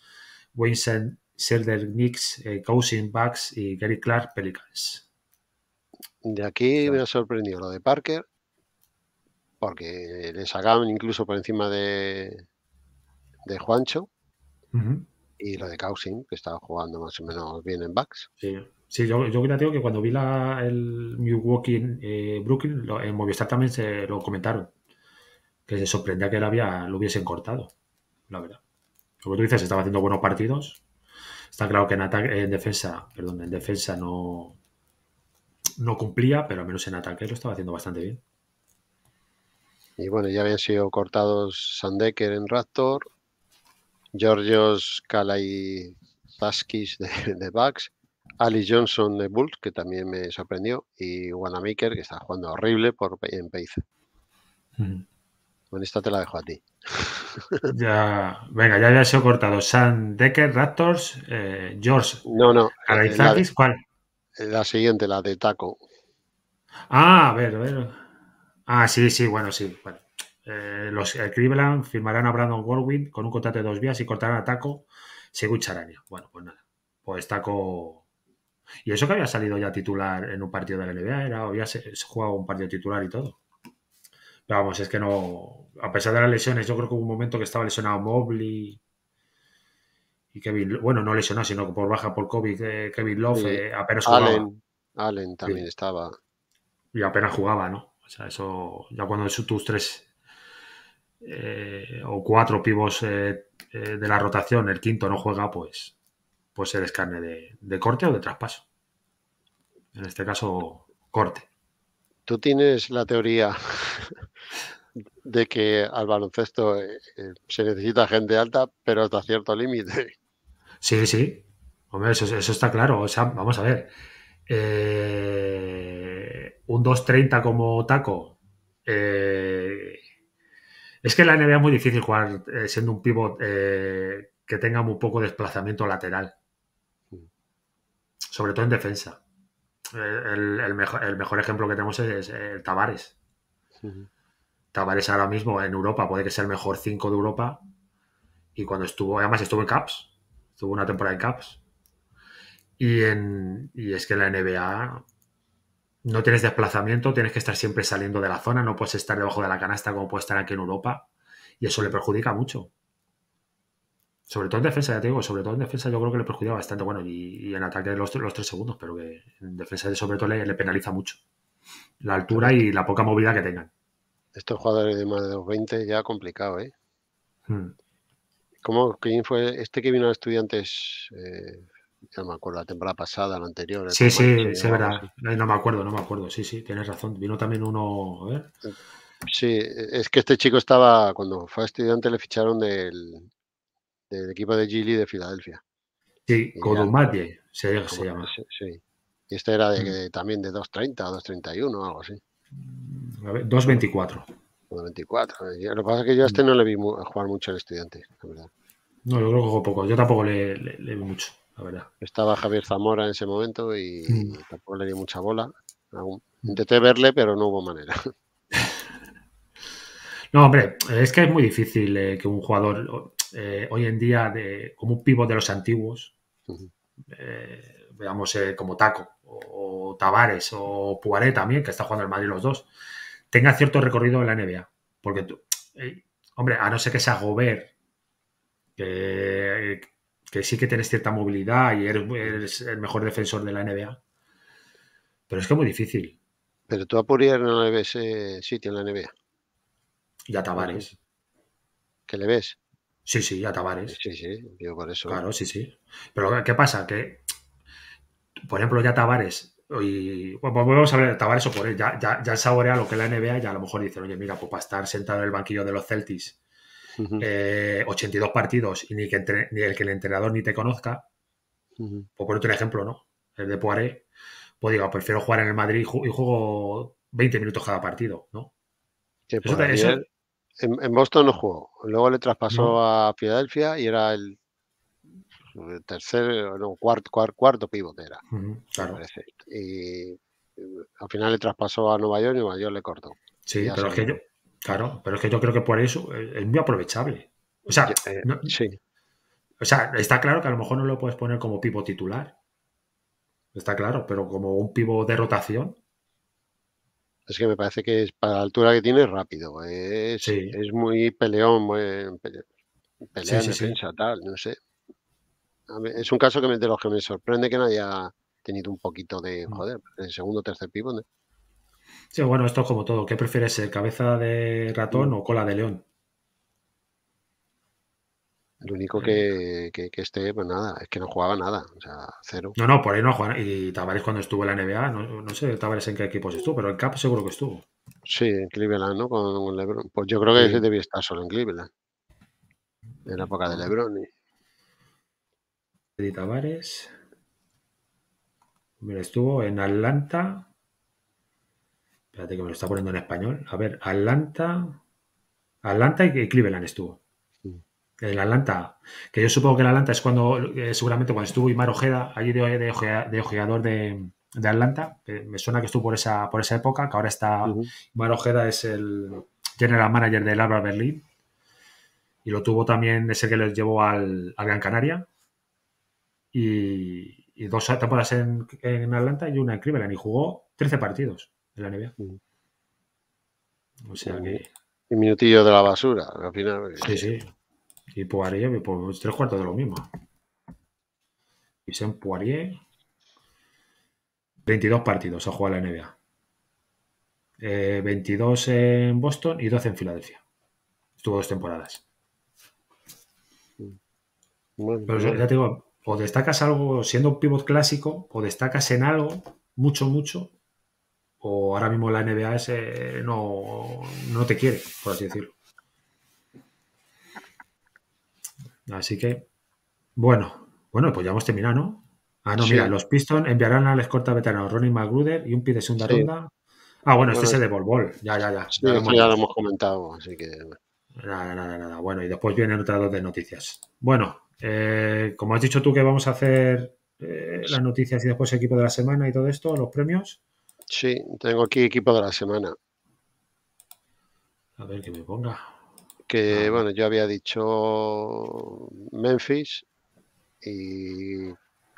Winston, Serder Knicks, eh, Cousin Bucks y Gary Clark Pelicans. De aquí me ha sorprendido lo de Parker, porque le sacaban incluso por encima de, de Juancho y lo de Causing, que estaba jugando más o menos bien en backs. Sí, yo, yo creo que cuando vi la, el New Walking eh, Brooklyn, en Movistar también se lo comentaron, que se sorprendía que lo hubiesen cortado, la verdad. Como tú dices, estaba haciendo buenos partidos. Está claro que en, ataque, en defensa, perdón, en defensa no, no cumplía, pero al menos en ataque lo estaba haciendo bastante bien. Y bueno, ya habían sido cortados Sandecker en Raptor, Georgios Kalaizaskis de, de Bucks, Ali Johnson de Bulls, que también me sorprendió, y Wanamaker, que está jugando horrible por, en Pace. Bueno, mm. esta te la dejo a ti. ya, venga, ya habían sido cortados Sandecker, Raptors, eh, George. No, no. ¿cuál? La siguiente, la de Taco. Ah, a ver, a ver. Ah, sí, sí, bueno, sí. Eh, los Cleveland firmarán a Brandon Warwick con un contrato de dos vías y cortarán a Taco según Bueno, pues nada. Pues Taco. Y eso que había salido ya titular en un partido de la NBA, era, había jugado un partido titular y todo. Pero vamos, es que no. A pesar de las lesiones, yo creo que hubo un momento que estaba lesionado Mobley y Kevin. Bueno, no lesionado, sino que por baja por COVID, eh, Kevin Love eh, apenas jugaba. Allen, también estaba. Y apenas jugaba, ¿no? O sea, eso ya cuando tus tres eh, o cuatro pivos eh, eh, de la rotación, el quinto no juega, pues, pues eres carne de, corte o de traspaso. En este caso, corte. Tú tienes la teoría de que al baloncesto se necesita gente alta, pero hasta cierto límite. Sí, sí. Hombre, eso, eso está claro. O sea, vamos a ver. Eh, un un 2.30 como taco. Eh, es que la NBA es muy difícil jugar eh, siendo un pivot que tenga muy poco desplazamiento lateral. Sobre todo en defensa. El, mejor, ejemplo que tenemos es, el Tavares. Tavares ahora mismo en Europa puede que sea el mejor 5 de Europa. Y cuando estuvo, además estuvo en Caps. Estuvo una temporada en Caps. Y, en, es que la NBA no tienes desplazamiento, tienes que estar siempre saliendo de la zona, no puedes estar debajo de la canasta como puede estar aquí en Europa. Y eso le perjudica mucho. Sobre todo en defensa, ya te digo, sobre todo en defensa yo creo que le perjudica bastante. Bueno, y, en ataque los, los, tres segundos, pero que en defensa de sobre todo le, penaliza mucho. La altura y la poca movilidad que tengan. Estos jugadores de más de 20 ya complicado, ¿eh? Hmm. ¿Cómo? ¿Quién fue este que vino a estudiantes? Eh, no me acuerdo, la temporada pasada, la anterior. Sí, sí, es verdad. No me acuerdo, no me acuerdo. Sí, sí, tienes razón. Vino también uno. ¿eh? Sí, es que este chico estaba, cuando fue estudiante, le ficharon del, del equipo de Gili de Filadelfia. Sí, con se, se llama. Sí, Y este era de, mm. también de 2.30 2.31, algo así. 2.24. 2.24. Lo que pasa es que yo a este mm. no le vi jugar mucho al estudiante, la verdad. No, yo creo que poco. Yo tampoco le, le vi mucho. Estaba Javier Zamora en ese momento y mm. tampoco le dio mucha bola. Mm. Intenté verle, pero no hubo manera. No, hombre, es que es muy difícil eh, que un jugador eh, hoy en día, como un pivot de los antiguos, eh, veamos como Taco o, Tavares o Puaré también, que está jugando el Madrid los dos, tenga cierto recorrido en la NBA. Porque, tú, hombre, a no ser que sea Gobert, que que sí que tienes cierta movilidad y eres, el mejor defensor de la NBA. Pero es que es muy difícil. Pero tú apurías en no le ves sitio en la NBA. Y Tavares. le ves? Sí, sí, ya Tavares. Sí, sí, yo por eso. Claro, sí, sí. Pero ¿qué pasa? Que, por ejemplo, ya Tavares y pues vamos a hablar de Tavares o por él. Ya, ya, saborea lo que es la NBA y a lo mejor dicen, oye, mira, pues para estar sentado en el banquillo de los Celtics 82 eh, partidos y ni, que ni el que el entrenador ni te conozca, por otro un ejemplo, ¿no? El de Poiré, pues digo, prefiero jugar en el Madrid y, juego 20 minutos cada partido, ¿no? En, Boston no jugó, luego le traspasó a Filadelfia y era el tercer, no, cuarto, cuarto, pivote era. Y eh, al final le traspasó a Nueva York y Nueva York le cortó. Sí, pero es que yo, Claro, pero es que yo creo que por eso eh, es muy aprovechable. Eh, o sea, está claro que a lo mejor no lo puedes poner como pivo titular. Está claro, pero como un pivo de rotación. Es que me parece que es para la altura que tiene es rápido. Es, es muy peleón, muy peleón. tal, no sé. es un caso que me, de los que me sorprende que no haya tenido un poquito de, mm. joder, el segundo tercer pivo. Sí, bueno, esto es como todo. ¿Qué prefieres ser, cabeza de ratón o cola de león? Lo único que, que, esté, pues nada, es que no jugaba nada, o sea, cero. No, no, por ahí no jugaba. Y Tavares cuando estuvo en la NBA, no, no sé Tavares en qué equipos estuvo, pero en CAP seguro que estuvo. Sí, en Cleveland, ¿no? Con, LeBron. Pues yo creo que sí. debía estar solo en Cleveland. En la época de LeBron. Y... Tavares. Mira, estuvo en Atlanta, Espérate que me lo está poniendo en español. A ver, Atlanta. Atlanta y Cleveland estuvo. en El Atlanta, que yo supongo que el Atlanta es cuando, eh, seguramente cuando estuvo Imar Ojeda, allí de, de, de ojeador de, Atlanta, me suena que estuvo por esa, por esa época, que ahora está Imar Ojeda, es el general manager del Alba Berlín, y lo tuvo también ese que les llevó al, Gran Canaria, y, dos temporadas en, Atlanta y una en Cleveland, y jugó 13 partidos de la NBA. Mm. O sea que. Mm. Un minutillo de la basura, al final. Sí, sí. Y Poirier, pues pues, pues, tres cuartos de lo mismo. Y en Poirier. 22 partidos ha jugado la NBA. 22 eh, en Boston y 12 en Filadelfia. Estuvo dos temporadas. Mm. Pero ya te digo, o destacas algo siendo un pivot clásico, o destacas en algo, mucho, mucho, o ahora mismo la NBA eh, no, te quiere, por así decirlo. Así que, bueno, bueno, pues ya hemos terminado, ¿no? Ah, no, mira, los Pistons enviarán al escorta veterano Ronnie McGruder y un pie de segunda ronda. Ah, bueno, este es el de Volvol, ya, ya, ya. ya, lo, hemos... comentado, así que... Nada, nada, nada. Bueno, y después vienen otras dos de noticias. Bueno, eh, como has dicho tú que vamos a hacer eh, las noticias y después el equipo de la semana y todo esto, los premios. Sí, tengo aquí equipo de la semana. A ver que me ponga. Que ah, bueno, yo había dicho Memphis y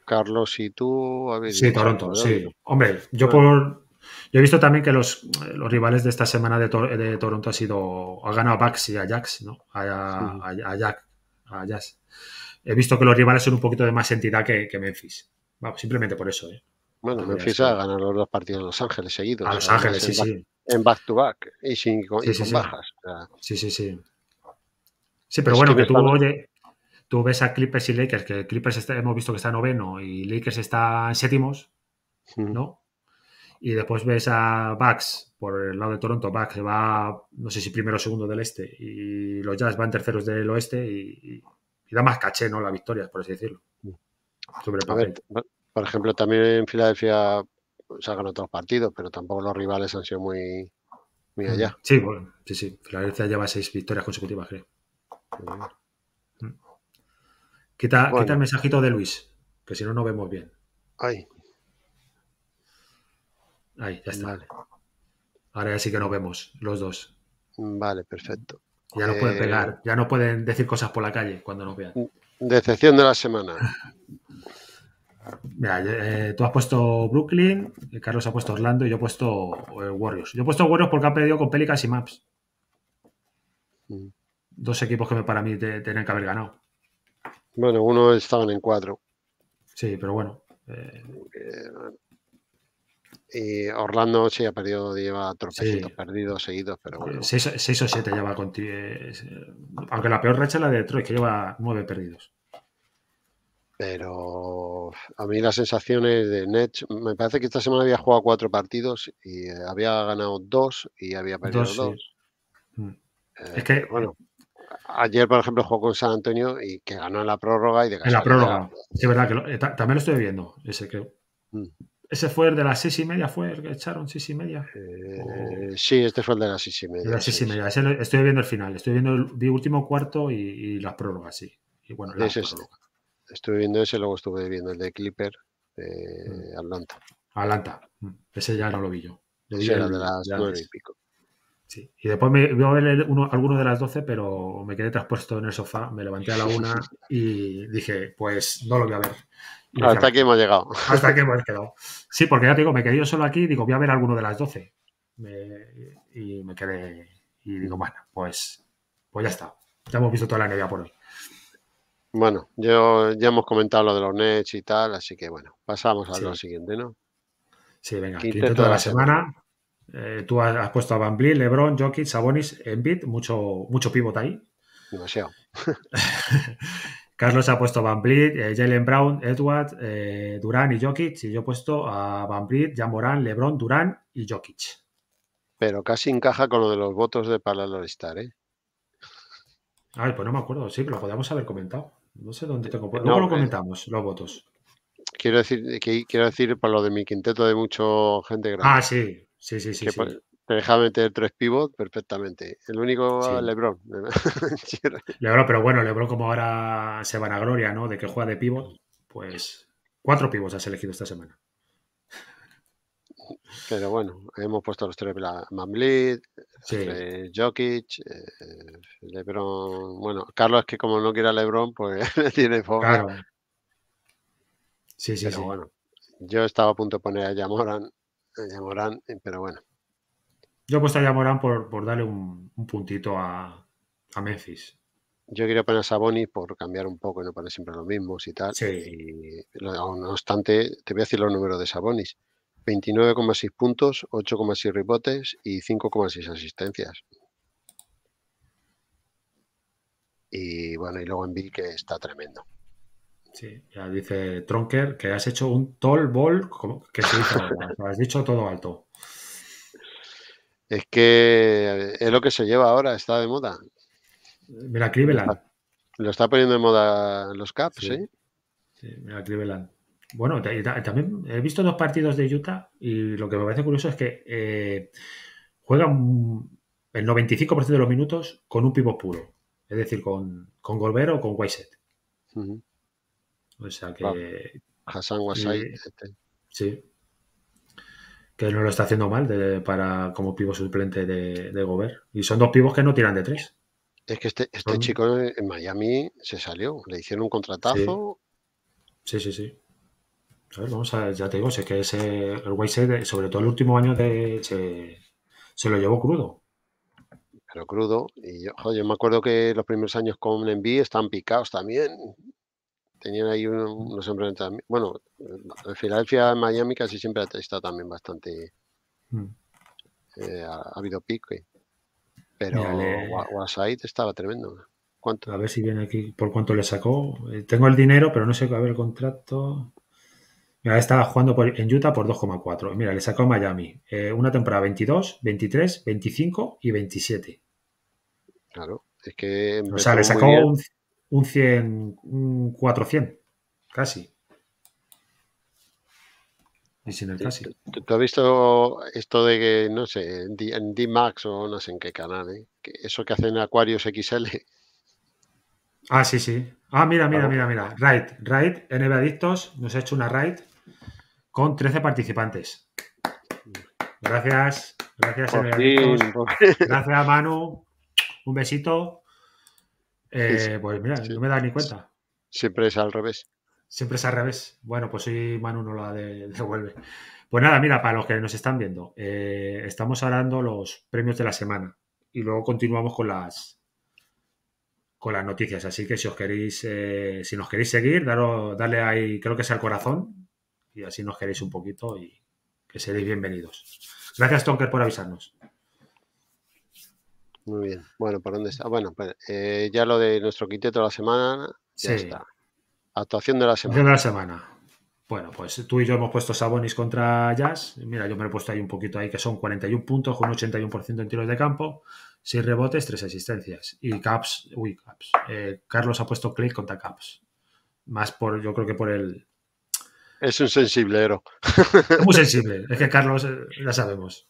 Carlos y tú habéis Sí, Toronto, sí. Hombre, yo por yo he visto también que los, rivales de esta semana de, Toronto ha sido ha ganado a Bucks y ¿no? A, Jax, a, a, Jack, a Jazz He visto que los rivales son un poquito de más entidad que, que Memphis. Vamos, simplemente por eso, ¿eh? Bueno, me Memphis a los dos partidos en Los Ángeles seguidos. A Los Ángeles, sí, sí. En back to back y sin, sí, bajas. sí, sí, sí. Sí, pero bueno, que, tú, oye, tú ves a Clippers y Lakers, que Clippers hemos visto que está noveno y Lakers está en séptimos, ¿no? Y después ves a Bucks por el lado de Toronto, Bucks que va, no sé si primero o segundo del este, y los Jazz van terceros del oeste y, da más caché, ¿no? La victoria, por así decirlo. Mm. Sobre el por ejemplo, también en Filadelfia sacan otros partidos, pero tampoco los rivales han sido muy, mm, allá. Sí, bueno, sí, sí. Filadelfia lleva seis victorias consecutivas, creo. Mm. Mm. Quita, el mensajito de Luis, que si no, no vemos bien. Ahí. Ahí, ya está. Ahora sí que nos vemos, los dos. Vale, perfecto. Ya nos pueden eh, pegar, ya no pueden decir cosas por la calle cuando nos vean. Decepción de la semana. Eh, tú has puesto Brooklyn, eh, Carlos ha puesto Orlando y yo he puesto eh, Warriors. Yo he puesto Warriors porque ha perdido con Pelicans y Maps. Mm. Dos equipos que para mí tenían que haber ganado. Bueno, uno estaban en cuatro. Sí, pero bueno. Y Orlando sí ha perdido, lleva tropecitos perdidos seguidos, pero bueno. 6 o 7 lleva contigo Aunque la peor recha es la de Detroit, que lleva nueve perdidos. Pero a mí las sensaciones de Nets, me parece que esta semana había jugado cuatro partidos y había ganado dos y había perdido dos. Mm. es eh, que, bueno, ayer, por ejemplo, jugó con San Antonio y que ganó en la prórroga y de En la prórroga, es verdad que eh, también lo estoy viendo. Ese, creo. Mm. ese fue el de las seis y media, fue el que echaron seis y media. Eh, sí, este fue el de las seis y media. De las seis estoy viendo el final, estoy viendo el, último cuarto y, las prórrogas, sí. Y bueno, la Estuve viendo ese, luego estuve viendo el de Clipper, de mm. Atlanta. Atlanta, mm, ese ya no lo vi yo. era de las nueve y pico. Sí, y después me iba a ver uno, algunos de las doce, pero me quedé traspuesto en el sofá, me levanté a la una y dije, pues no lo voy a ver. hasta aquí hemos llegado. Hasta aquí hemos quedado. Sí, porque ya te digo, me quedé quedado solo aquí y digo, voy a ver alguno de las doce. y me quedé y digo, bueno, pues, pues ya está. Ya hemos visto toda la nevia por hoy. Bueno, yo ya hemos comentado lo de los Nets y tal, así que bueno, pasamos a lo siguiente, ¿no? Sí, venga, quinto de la semana. Eh, tú has, puesto a Van Blee, LeBron, Jokic, Sabonis, Embiid, mucho, mucho pivot ahí. Demasiado. Carlos ha puesto Van Vliet, eh, Jalen Brown, Edward, eh, Durán y Jokic. Y yo he puesto a Van Vliet, Jan Morán, Lebron, Durán y Jokic. Pero casi encaja con lo de los votos de Palalar Star, ¿eh? Ay, pues no me acuerdo. Sí, lo podíamos haber comentado. No sé dónde tengo. Luego lo eh, comentamos, los votos. Quiero decir, eh, que, quiero decir, para lo de mi quinteto de mucha gente grande. Ah, sí, sí, sí, sí. Pues, te meter tres pivot perfectamente. El único Lebron. Lebron, pero bueno, Lebron como ahora se van a gloria, ¿no? De que juega de pivot, pues cuatro pivots has elegido esta semana. Pero bueno, hemos puesto los tres: Mamlid, eh, Jokic, eh, Lebron. Bueno, Carlos, que como no a Lebron, pues tiene foga. Sí, sí, sí. bueno, yo estaba a punto de poner a Yamoran, a pero bueno. Yo he puesto a Yamoran por, por darle un, puntito a, a Memphis. Yo quería poner a Sabonis por cambiar un poco y no poner siempre los mismos y tal. Sí. no obstante, te voy a decir los números de Sabonis. 29,6 puntos, 8,6 rebotes y 5,6 asistencias. Y bueno, y luego en Bill que está tremendo. Sí, ya dice Tronker que has hecho un tall ball que se has dicho todo alto. Es que es lo que se lleva ahora, está de moda. Mira, Cleveland. Lo está poniendo de moda los Caps, ¿sí? Sí, mira, Cleveland. Bueno, también he visto dos partidos de Utah y lo que me parece curioso es que eh, juegan el 95% de los minutos con un pivo puro, es decir, con, con o con Wayset. O sea que. Hassan Wasai. Eh, este. Sí. Que no lo está haciendo mal para, como pivo suplente de, de Y son dos pivos que no tiran de tres. Es que este, este chico en Miami se salió. Le hicieron un contratazo. sí, sí. sí. A ya te digo, sé que ese, el sobre todo el último año, de, se, lo llevó crudo. Pero crudo. Y yo, me acuerdo que los primeros años con Envy están picados también. Tenían ahí unos, emprendedores. Bueno, en Filadelfia, en Miami casi siempre está también bastante. Mm. Eh, ha, habido pico. Pero estaba tremendo. A ver si viene aquí por cuánto le sacó. Eh, tengo el dinero, pero no sé, va a haber el contrato estaba jugando en Utah por 2,4. Mira, le sacó a Miami eh, una temporada 22, 23, 25 y 27. Claro, es que. O sea, le sacó un, 100, 400, casi. Y el casi. ¿Tú, has visto esto de que, no sé, en D-Max o no sé en qué canal, ¿eh? Eso que hacen Aquarius XL. Ah, sí, sí. Ah, mira, mira, mira, mira. Raid, en NB Adictos, nos ha hecho una raid con 13 participantes. Gracias, gracias, gracias Manu, un besito. Eh, pues mira, no me da ni cuenta. Siempre es al revés. Siempre es al revés. Bueno, pues hoy Manu no la devuelve. Pues nada, mira, para los que nos están viendo, eh, estamos hablando los premios de la semana y luego continuamos con las con las noticias. Así que si os queréis, eh, si nos queréis seguir, daros, darle ahí, creo que es al corazón, y así nos queréis un poquito y que seréis bienvenidos. Gracias, Tonker, por avisarnos. Muy bien. Bueno, ¿por dónde está? Ah, bueno, pues, eh, ya lo de nuestro quinteto de la semana. Ya está. Actuación de la semana. de la semana. Bueno, pues tú y yo hemos puesto Sabonis contra Jazz. Mira, yo me lo he puesto ahí un poquito ahí, que son 41 puntos con un 81% en tiros de campo, 6 rebotes, 3 asistencias. Y Caps, uy, Caps. Eh, Carlos ha puesto Click contra Caps. Más por, yo creo que por el, es un sensiblero. muy sensible. Es que Carlos, la eh, sabemos.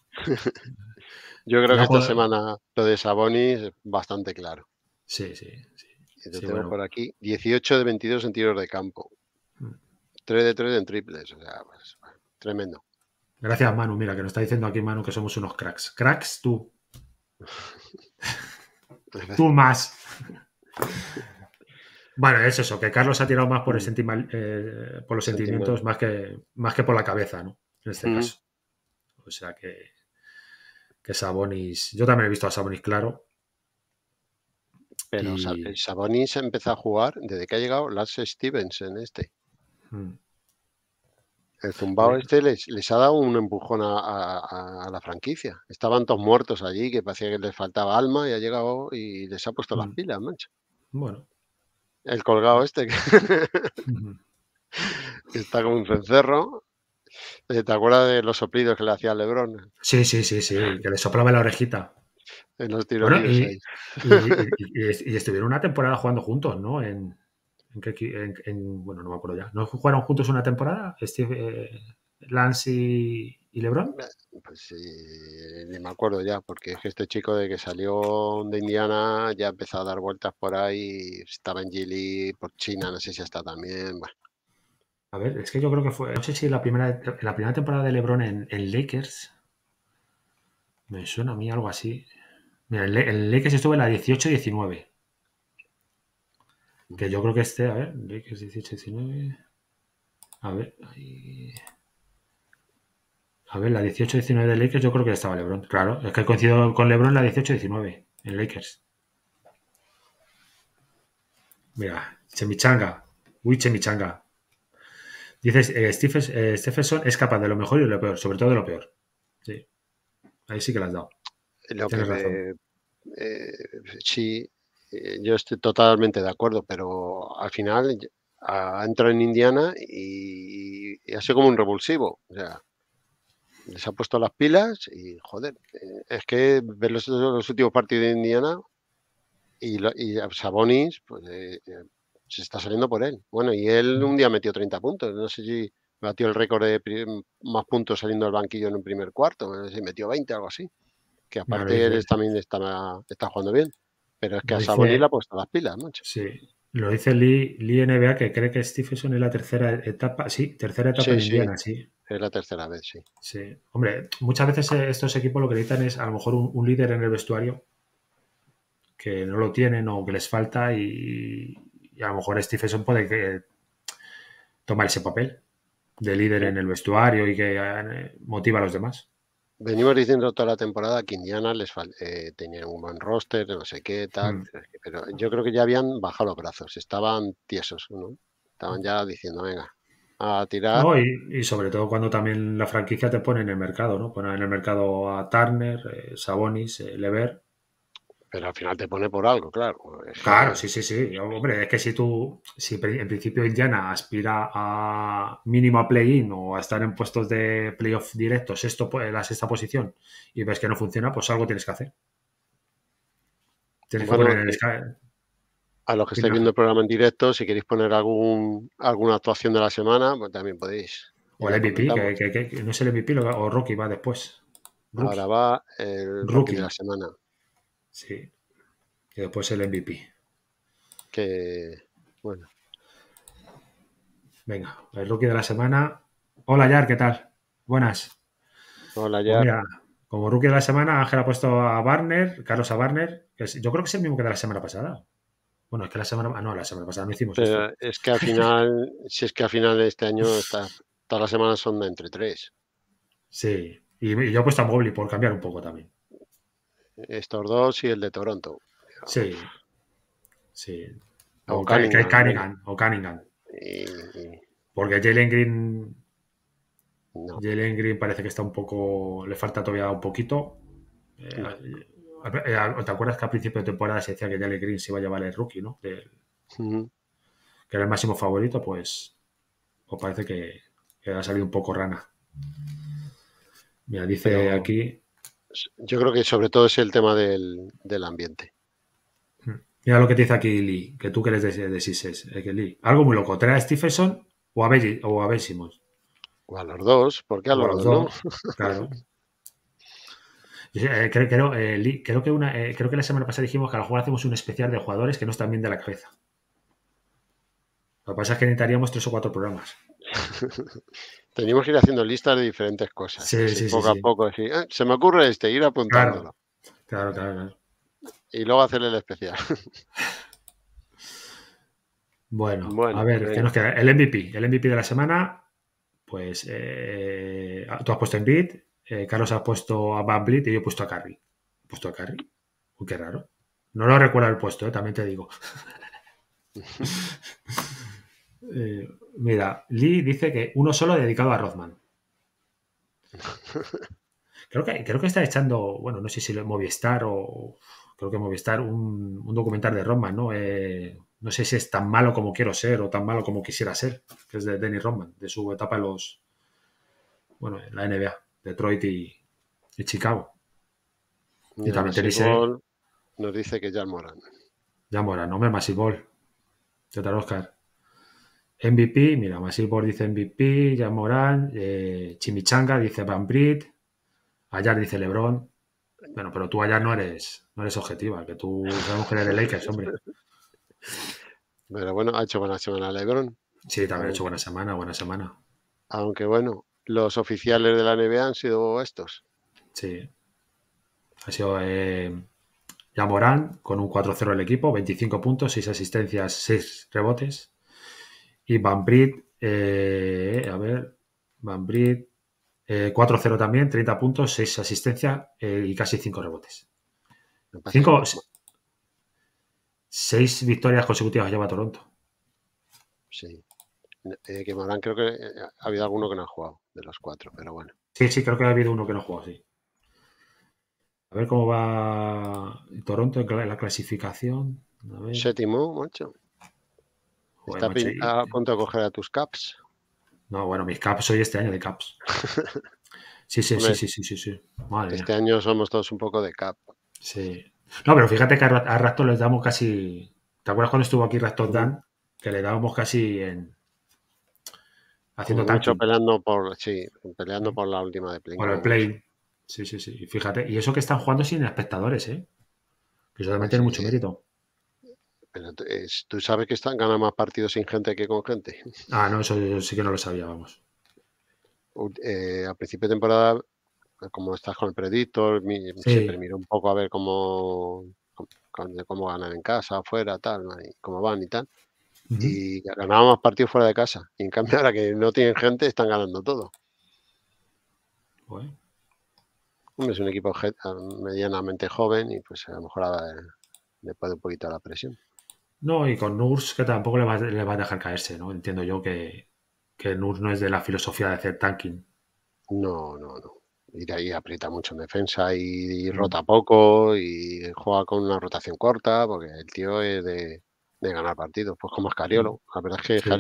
Yo creo que esta semana lo de Sabonis es bastante claro. Sí, sí. sí. por aquí 18 de 22 en tiros de campo. 3 mm. de 3 en triples. Pues, tremendo. Gracias, Manu. Mira, que nos está diciendo aquí Manu que somos unos cracks. Cracks tú. tú más. Bueno, es eso, que Carlos ha tirado más por, mm. eh, por los sentimientos más que, más que por la cabeza, ¿no? En este mm. caso. O sea que, que Sabonis. Yo también he visto a Sabonis claro. Pero y... Eh, Sabonis empezado a jugar desde que ha llegado Lars Stevens en este. Mm. El zumbao este les, les, ha dado un empujón a, la franquicia. Estaban todos muertos allí, que parecía que les faltaba alma y ha llegado y les ha puesto las pilas, mancha. Bueno, el colgado este, que está como un cencerro. Eh, ¿Te acuerdas de los soplidos que le hacía Lebrón? Sí, sí, sí, sí, que le soplaba la orejita. En los y, estuvieron una temporada jugando juntos, ¿no? En, bueno, no me acuerdo ya. ¿No jugaron juntos una temporada? Steve, eh, Lance y, LeBron. Pues, sí, pues, eh, ni me acuerdo ya, porque es que este chico de que salió de Indiana ya empezó a dar vueltas por ahí, estaba en Gili, por China, no sé si está también. A ver, es que yo creo que fue, no sé si la primera, la primera temporada de LeBron en, Lakers, me suena a mí algo así. Mira, el, Lakers estuvo en la 18-19. Que yo creo que este, a ver, Lakers 18-19. A ver, ahí... A ver, la 18-19 de Lakers yo creo que estaba LeBron. Claro, es que coincido con LeBron la 18-19 en Lakers. Mira, Chemichanga. Uy, Chemichanga. Dices, eh, Stephen, eh, Stephenson es capaz de lo mejor y lo peor, sobre todo de lo peor. Sí. Ahí sí que lo has dado. Tienes razón. Eh, sí, yo estoy totalmente de acuerdo, pero al final ha entrado en Indiana y, hace como un revulsivo. O sea, les ha puesto las pilas y joder, eh, es que ver los, últimos partidos de Indiana y, y Sabonis pues, eh, eh, se está saliendo por él. Bueno, y él un día metió 30 puntos, no sé si batió el récord de más puntos saliendo del banquillo en un primer cuarto, se metió 20 algo así, que aparte él también está, está jugando bien. Pero es que a Sabonis le ha puesto las pilas, macho. Sí, lo dice Lee, NBA, que cree que Stephenson es la tercera etapa, sí, tercera etapa de Indiana, sí. Es la tercera vez, sí. Sí, hombre, muchas veces eh, estos equipos lo que necesitan es a lo mejor un, líder en el vestuario que no lo tienen o que les falta y, a lo mejor Stephenson puede que, tomar ese papel de líder en el vestuario y que eh, motiva a los demás. Venimos diciendo toda la temporada que Indiana les eh, tenía un buen roster, no sé qué, tal, mm. pero yo creo que ya habían bajado los brazos, estaban tiesos, ¿no? Estaban ya diciendo, venga, tirar. y, sobre todo cuando también la franquicia te pone en el mercado, ¿no? Pone en el mercado a Turner, eh, Sabonis, eh, Lever. Pero al final te pone por algo, claro. Claro, sí, sí, sí. Hombre, es que si tú, si en principio Indiana aspira a mínimo a play-in o a estar en puestos de playoff directos, esto, pues, la sexta posición, y ves que no funciona, pues algo tienes que hacer. Tienes que poner en el eh, a los que estáis viendo el programa en directo, si queréis poner algún, alguna actuación de la semana, pues también podéis. O el MVP, que, no es el MVP, o Rocky va después. Ahora va el Rookie. de la semana. Sí. Y después el MVP. Que, bueno. Venga, el Rookie de la semana. Hola, Yar, ¿qué tal? Buenas. Hola, pues Yar. como Rookie de la semana, Ángel ha puesto a Barner, Carlos a Barner, yo creo que es el mismo que de la semana pasada. Bueno, es que la semana, ah, no, la semana pasada no hicimos Pero es que al final, si es que al final de este año está, todas las semanas son entre tres. Sí, y, yo he puesto a Mobley por cambiar un poco también. Estos dos y el de Toronto. Sí, sí. O, o Porque Jalen Green Jalen Green parece que está un poco. Le falta todavía un poquito. Eh, ¿Te acuerdas que a principio de temporada se decía que Jalen Green se iba a llevar el rookie, ¿no? Que era el máximo favorito, pues. os pues parece que, ha salido un poco rana. Mira, dice aquí. Yo creo que sobre todo es el tema del, ambiente. Mm. Mira lo que te dice aquí Lee, que tú que les de, eh, Lee. Algo muy loco. ¿Trae a Stephenson o a, o a los dos, porque a los, dos, Claro. Eh, creo, creo, eh, que eh, creo que la semana pasada dijimos que a lo hacemos un especial de jugadores que no están bien de la cabeza. Lo que pasa es que necesitaríamos tres o cuatro programas. Tenemos que ir haciendo listas de diferentes cosas. poco a poco, ah, se me ocurre este, ir apuntándolo. Claro, claro, Y luego hacer el especial. bueno, a ver, pues ¿qué nos queda? El MVP. El MVP de la semana, pues tú has puesto en bid, eh, Carlos ha puesto a Van y yo he puesto a Carrie. ¿He puesto a Carrie. Uy, qué raro. No lo recuerdo el puesto, ¿eh? también te digo. Eh, mira, Lee dice que uno solo dedicado a Rothman. Creo que, creo que está echando, bueno, no sé si Movistar o creo que Movistar, un, documental de Rothman, ¿no? no sé si es tan malo como quiero ser o tan malo como quisiera ser, que es de Denny Rothman, de su etapa los, bueno, en la NBA. Detroit y, Chicago. Y, también tenéis. El... Nos dice que Jan Moran. Jan Moran, hombre, Masibol. tal, Oscar. MVP, mira, Masibol dice MVP, Jan Moran, eh, Chimichanga dice Van Britt, Ayar dice Lebron. Bueno, pero tú allá no eres, no eres objetiva, que tú sabemos que eres Lakers, hombre. Pero bueno, ha hecho buena semana Lebron. Sí, también ha hecho buena semana, buena semana. Aunque bueno, los oficiales de la NBA han sido estos. Sí. Ha sido eh, Yamorán con un 4-0 el equipo, 25 puntos, 6 asistencias, 6 rebotes. Y Van Brit, eh, a ver, Van Britt, 4-0 eh, también, 30 puntos, 6 asistencias eh, y casi 5 rebotes. 5, 6 victorias consecutivas lleva Toronto. Sí. Eh, que me creo que eh, ha habido alguno que no ha jugado de los cuatro, pero bueno. Sí, sí, creo que ha habido uno que no ha jugado, sí. A ver cómo va Toronto en la clasificación. A ver. Séptimo, macho. Está a eh. punto de coger a tus caps. No, bueno, mis caps hoy este año de caps. Sí, sí, sí, sí, sí, sí, sí, este año somos todos un poco de cap. Sí. No, pero fíjate que a, a Raptor les damos casi. ¿Te acuerdas cuando estuvo aquí Raptor Dan? Que le dábamos casi en, haciendo tanto. Mucho peleando por, sí, peleando por la última de Play. Por el Play. Sí, sí, sí. fíjate, y eso que están jugando sin espectadores, ¿eh? Que eso también tiene mucho mérito. Pero eh, tú sabes que están ganando más partidos sin gente que con gente. Ah, no, eso sí que no lo sabía, vamos. Eh, a principio de temporada, como estás con el predictor, siempre miro un poco a ver cómo, cómo, ganan en casa, afuera, tal, cómo van y tal y ganábamos partidos fuera de casa. Y en cambio, ahora que no tienen gente, están ganando todo. Bueno. Es un equipo ah, medianamente joven y pues a lo mejor ahora eh, le puede un poquito la presión. No, y con Nurs que tampoco le va, le va, a dejar caerse, ¿no? Entiendo yo que, que Nurs no es de la filosofía de hacer tanking. No, no, no. Y de ahí aprieta mucho en defensa y, rota poco y juega con una rotación corta porque el tío es de, de ganar partidos, pues como Escariolo. La verdad es que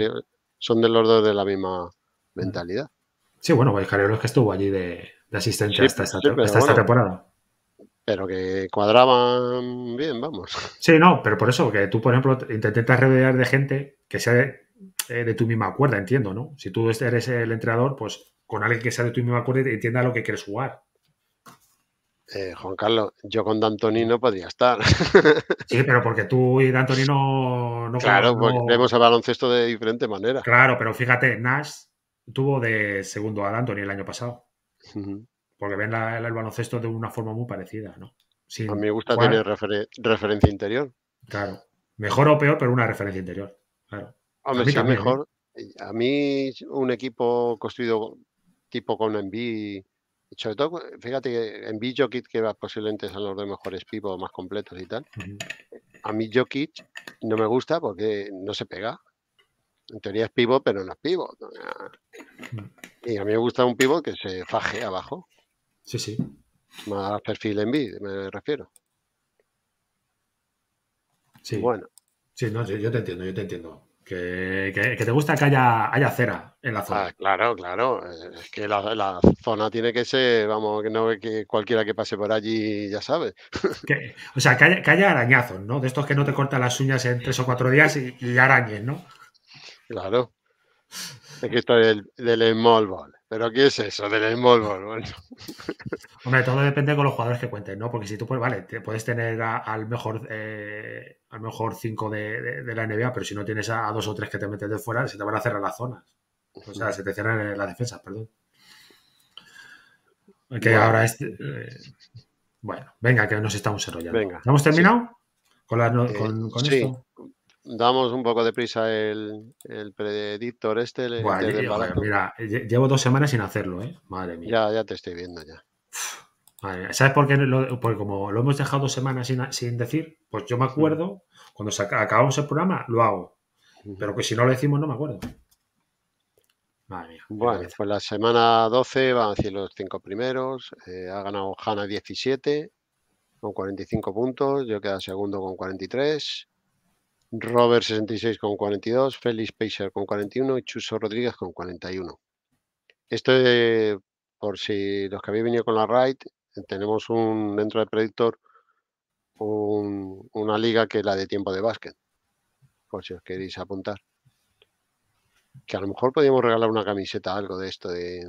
son de los dos de la misma mentalidad. Sí, bueno, Escariolo pues es que estuvo allí de, de asistente hasta, esta, temporada. Pero que cuadraban bien, vamos. Sí, no, pero por eso, que tú, por ejemplo, intentas rodear de gente que sea eh, de, tu misma cuerda, entiendo, ¿no? Si tú eres el entrenador, pues con alguien que sea de tu misma cuerda y entienda lo que quieres jugar. Eh, Juan Carlos, yo con D'Antoni no podría estar. Sí, pero porque tú y D'Antoni no, Claro, porque vemos el baloncesto de diferente manera. Claro, pero fíjate, Nash tuvo de segundo a D'Antoni el año pasado. Porque ven el baloncesto de una forma muy parecida, ¿no? a mí me gusta tener referencia interior. Claro. Mejor o peor, pero una referencia interior. Claro. a ¿eh? mí un equipo construido tipo con Envy sobre todo, fíjate que en kit que posiblemente son los dos mejores pivos más completos y tal, a mí Jokic no me gusta porque no se pega. En teoría es pivo pero no es pivo mm. Y a mí me gusta un pivo que se faje abajo. Sí, sí. Más perfil en B, me refiero. Sí. Bueno. Sí, no, yo te entiendo, yo te entiendo. Que, te gusta que haya, cera en la zona. Ah, claro, claro. Es que la, zona tiene que ser, vamos, que no que cualquiera que pase por allí ya sabe. o sea, que haya, arañazos, ¿no? De estos que no te cortan las uñas en tres o cuatro días y, arañen, ¿no? Claro que esto del, del small ball. ¿Pero qué es eso del small ball? Bueno. todo depende con los jugadores que cuenten, ¿no? Porque si tú, pues vale, te puedes tener al mejor eh, al mejor 5 de, la NBA, pero si no tienes a, dos o tres que te metes de fuera, se te van a cerrar las zonas. O sea, se te cierran eh, las defensas, perdón. Que ahora es... Este, eh, bueno, venga, que nos estamos enrollando. Venga, ¿Hemos terminado? Con, esto damos un poco de prisa el, predictor este. mira, llevo dos semanas sin hacerlo, ¿eh? Madre mía. Ya, ya te estoy viendo ya. ¿Sabes por qué? porque como lo hemos dejado dos semanas sin, decir, pues yo me acuerdo, cuando acabamos el programa, lo hago. Pero que si no lo decimos, no me acuerdo. Madre Bueno, pues la semana 12 van a decir los cinco primeros. Eh, ha ganado Hanna 17 con 45 puntos. Yo queda segundo con 43. Robert 66 con 42, Félix Pacer con 41 y Chuso Rodríguez con 41. Esto es eh, por si los que habéis venido con la RAID, eh, tenemos un dentro del predictor una liga que es la de tiempo de básquet, por si os queréis apuntar. Que a lo mejor podríamos regalar una camiseta, algo de esto de,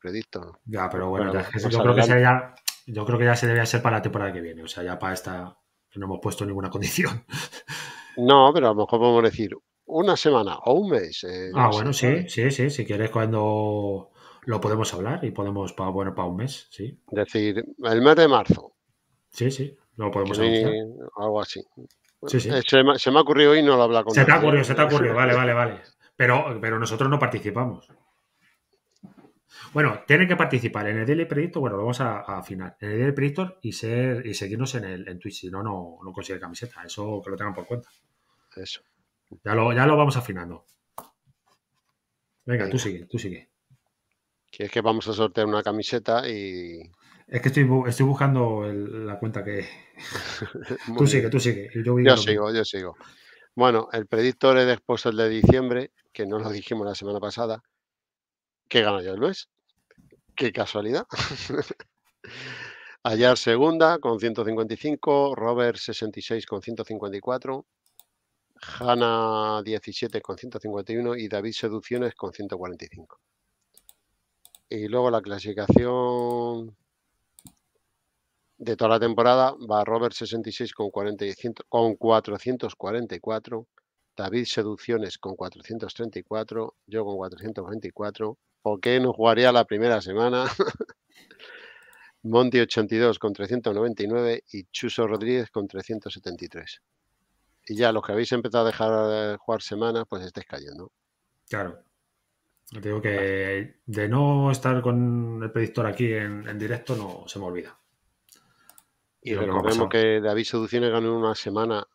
predictor. Ya, pero bueno, pues yo, creo que ya, yo creo que ya se debe hacer para la temporada que viene, o sea, ya para esta no hemos puesto ninguna condición. No, pero a lo mejor podemos decir una semana o un mes. Eh, ah, bueno, sí, sí, sí. Si quieres, cuando lo podemos hablar y podemos, bueno, para un mes, sí. Decir, el mes de marzo. Sí, sí, lo podemos hablar. Algo así. Sí, sí. Eh, se, me, ha ocurrido y no lo habla con Se te ha ocurrido, se te ha ocurrido, vale, vale, vale. Pero, pero nosotros no participamos. Bueno, tiene que participar en el Daily Predictor, bueno, lo vamos a, afinar, en el Daily Predictor y, ser, y seguirnos en, el, en Twitch, si no, no, consigue camiseta, eso que lo tengan por cuenta. Eso. Ya lo, ya lo vamos afinando. Venga, tú sigue, tú sigue. Que es que vamos a sortear una camiseta y... Es que estoy, buscando la cuenta que... tú sigue, tú sigue. Yo, sigo, yo sigo. Bueno, el predictor es después el de diciembre, que no lo dijimos la semana pasada. ¿Qué gana yo Luis. Qué casualidad. Ayar segunda con 155, Robert 66 con 154, Hanna 17 con 151 y David Seducciones con 145. Y luego la clasificación de toda la temporada va Robert 66 con, con 444, David Seducciones con 434, yo con 424 qué no jugaría la primera semana. Monti 82 con 399 y Chuso Rodríguez con 373. Y ya los que habéis empezado a dejar de eh, jugar semanas, pues estáis cayendo. Claro. Digo que de no estar con el predictor aquí en, directo, no se me olvida. Y recordemos que David Seducciones ganó una semana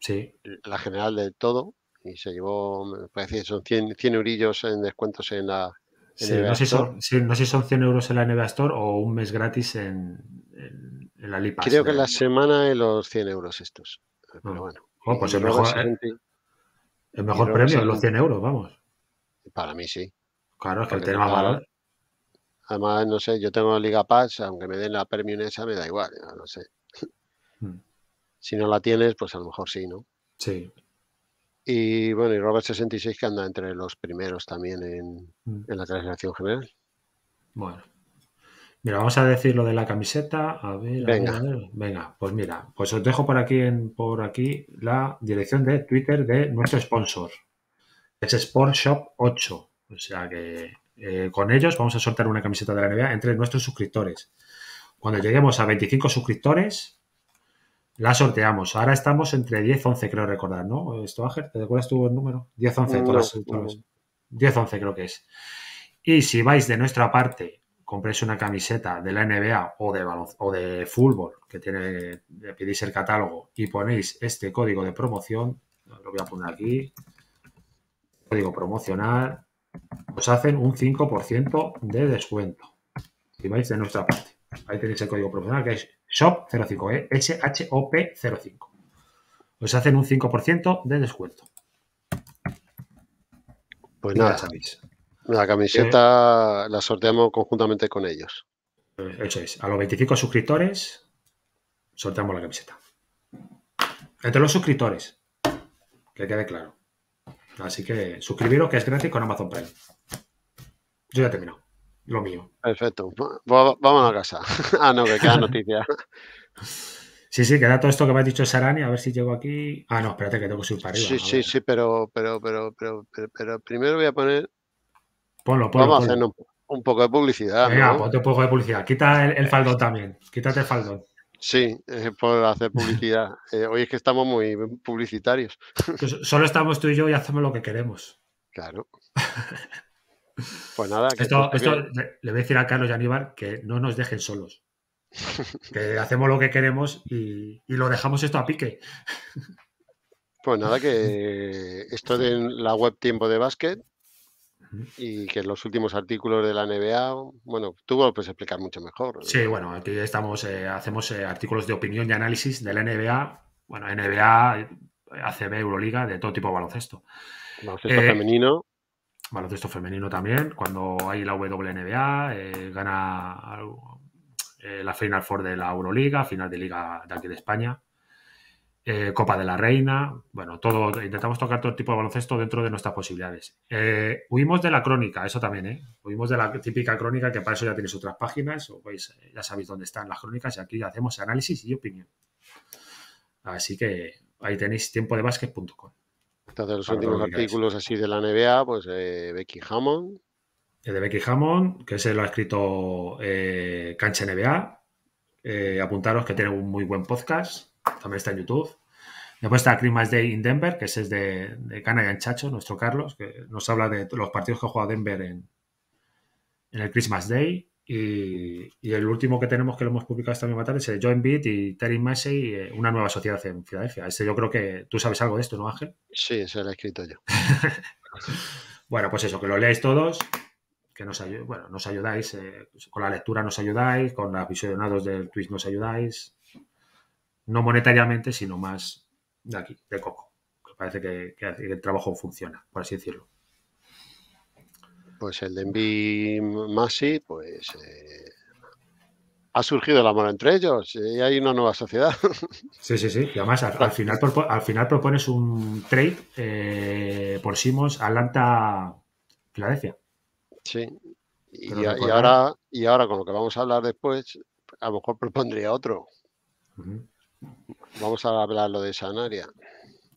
sí. la general del todo y se llevó, me parece son 100, 100 eurillos en descuentos en la, no, sé si son, 100 euros en la NBA Store o un mes gratis en, la Lipa. Creo que la semana de los 100 euros estos. Eh, pero ah. bueno. Oh, pues el mejor, eh, mejor premio los 100 euros, vamos. Para mí sí. Claro, es que el tema valor. Además, no sé, yo tengo Liga Pass, aunque me den la premium esa, me da igual, no sé. Hmm. Si no la tienes, pues a lo mejor sí, ¿no? Sí. Y bueno, y Robert 66 que anda entre los primeros también mm. en, la clasificación general. Bueno. Mira, vamos a decir lo de la camiseta. A ver, venga. venga, pues mira, pues os dejo por aquí en, por aquí la dirección de Twitter de nuestro sponsor. Es Sportshop 8. O sea que eh, con ellos vamos a soltar una camiseta de la NBA entre nuestros suscriptores. Cuando lleguemos a 25 suscriptores, la sorteamos. Ahora estamos entre 10 11, creo recordar, ¿no? Esto, ¿te acuerdas tu número? 10 11, todas, 10 11 creo que es. Y si vais de nuestra parte, compréis una camiseta de la NBA o de o de fútbol, que tiene pedís el catálogo y ponéis este código de promoción, lo voy a poner aquí. Código promocional os hacen un 5% de descuento. Si vais de nuestra parte. Ahí tenéis el código promocional que es Shop05, ¿eh? SHOP05. Os hacen un 5% de descuento. Pues nada, sabéis. La camiseta eh. la sorteamos conjuntamente con ellos. Eso es. A los 25 suscriptores sorteamos la camiseta. Entre los suscriptores. Que quede claro. Así que suscribiros que es gratis con Amazon Prime. Yo ya he terminado lo mío. Perfecto. Vamos a casa. ah, no, que queda noticia. Sí, sí, queda todo esto que me has dicho Sarani, a ver si llego aquí. Ah, no, espérate que tengo que subir para Sí, sí, sí, pero, pero, pero, pero, primero voy a poner. Ponlo, ponlo. Vamos a hacer un, poco de publicidad. Venga, ponte un poco de publicidad. Quita el, el faldón también. Quítate el faldón. Sí, eh, por hacer publicidad. Eh, hoy es que estamos muy publicitarios. solo estamos tú y yo y hacemos lo que queremos. Claro. Pues nada. esto, le voy a decir a Carlos y Aníbal que no nos dejen solos. Que hacemos lo que queremos y, lo dejamos esto a pique. Pues nada, que esto de la web Tiempo de Básquet y que los últimos artículos de la NBA, bueno, tú lo puedes explicar mucho mejor. Sí, bueno, aquí estamos, eh, hacemos eh, artículos de opinión y análisis de la NBA, bueno, NBA, ACB, Euroliga, de todo tipo de baloncesto. Baloncesto eh, femenino baloncesto femenino también, cuando hay la WNBA, eh, gana eh, la Final Four de la Euroliga, final de liga de aquí de España, eh, Copa de la Reina, bueno, todo, intentamos tocar todo tipo de baloncesto dentro de nuestras posibilidades. huimos de la crónica, eso también, ¿eh? Huimos de la típica crónica, que para eso ya tenéis otras páginas, o vais, ya sabéis dónde están las crónicas, y aquí hacemos análisis y opinión. Así que ahí tenéis tiempo de entonces, los últimos artículos así de la NBA, pues eh, Becky Hammond. El de Becky Hammond, que se lo ha escrito eh, Cancha NBA. Eh, apuntaros que tiene un muy buen podcast. También está en YouTube. Después está Christmas Day in Denver, que ese es de, Cana Canadian Chacho, nuestro Carlos, que nos habla de los partidos que ha jugado Denver en, en el Christmas Day. Eh, y, el último que tenemos que lo hemos publicado esta misma tarde es el Join Beat y Terry Massey, eh, una nueva sociedad en Filadelfia. Este yo creo que tú sabes algo de esto, ¿no, Ángel? Sí, eso lo he escrito yo. bueno, pues eso, que lo leáis todos, que nos, bueno, nos ayudáis, eh, con la lectura nos ayudáis, con los visionados del Twitch nos ayudáis, no monetariamente, sino más de aquí, de coco. Parece que el trabajo funciona, por así decirlo pues el de Envy Masi, pues eh, ha surgido el amor entre ellos eh, y hay una nueva sociedad. Sí, sí, sí. Y además, al, final, al final propones un trade eh, por Simos, Atlanta, Filadelfia. Sí. Y, ahora, y ahora, con lo que vamos a hablar después, a lo mejor propondría otro. Vamos a hablar lo de Sanaria.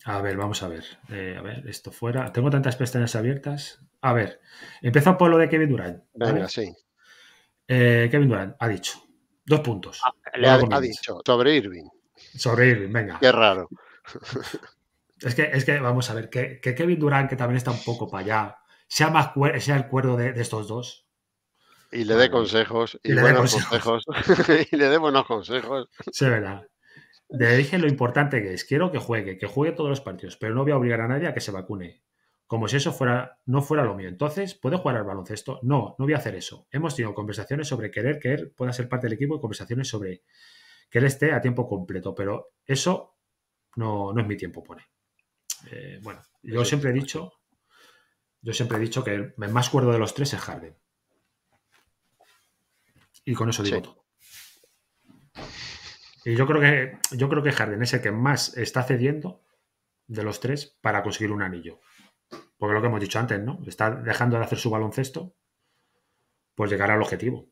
A ver, vamos a ver. Eh, a ver, esto fuera. Tengo tantas pestañas abiertas. A ver, empezó por lo de Kevin Durant. Venga, sí. Eh, Kevin Durant ha dicho. Dos puntos. Ah, le ha, dicho. Sobre Irving. Sobre Irving, venga. Qué raro. es, que, es que, vamos a ver, que, Kevin Durant, que también está un poco para allá, sea, más sea el cuerdo de, estos dos. Y le dé consejos, y, le le buenos consejos. y le dé buenos consejos. Se verá. Le dije lo importante que es. Quiero que juegue, que juegue todos los partidos, pero no voy a obligar a nadie a que se vacune. Como si eso fuera, no fuera lo mío. Entonces, ¿puede jugar al baloncesto? No, no voy a hacer eso. Hemos tenido conversaciones sobre querer que él pueda ser parte del equipo y conversaciones sobre que él esté a tiempo completo, pero eso no, no es mi tiempo, pone. Eh, bueno, yo siempre he dicho, yo siempre he dicho que el más cuerdo de los tres es Harden. Y con eso digo todo. Y yo creo que yo creo que Harden es el que más está cediendo de los tres para conseguir un anillo. Porque lo que hemos dicho antes, ¿no? Está dejando de hacer su baloncesto, pues llegar al objetivo.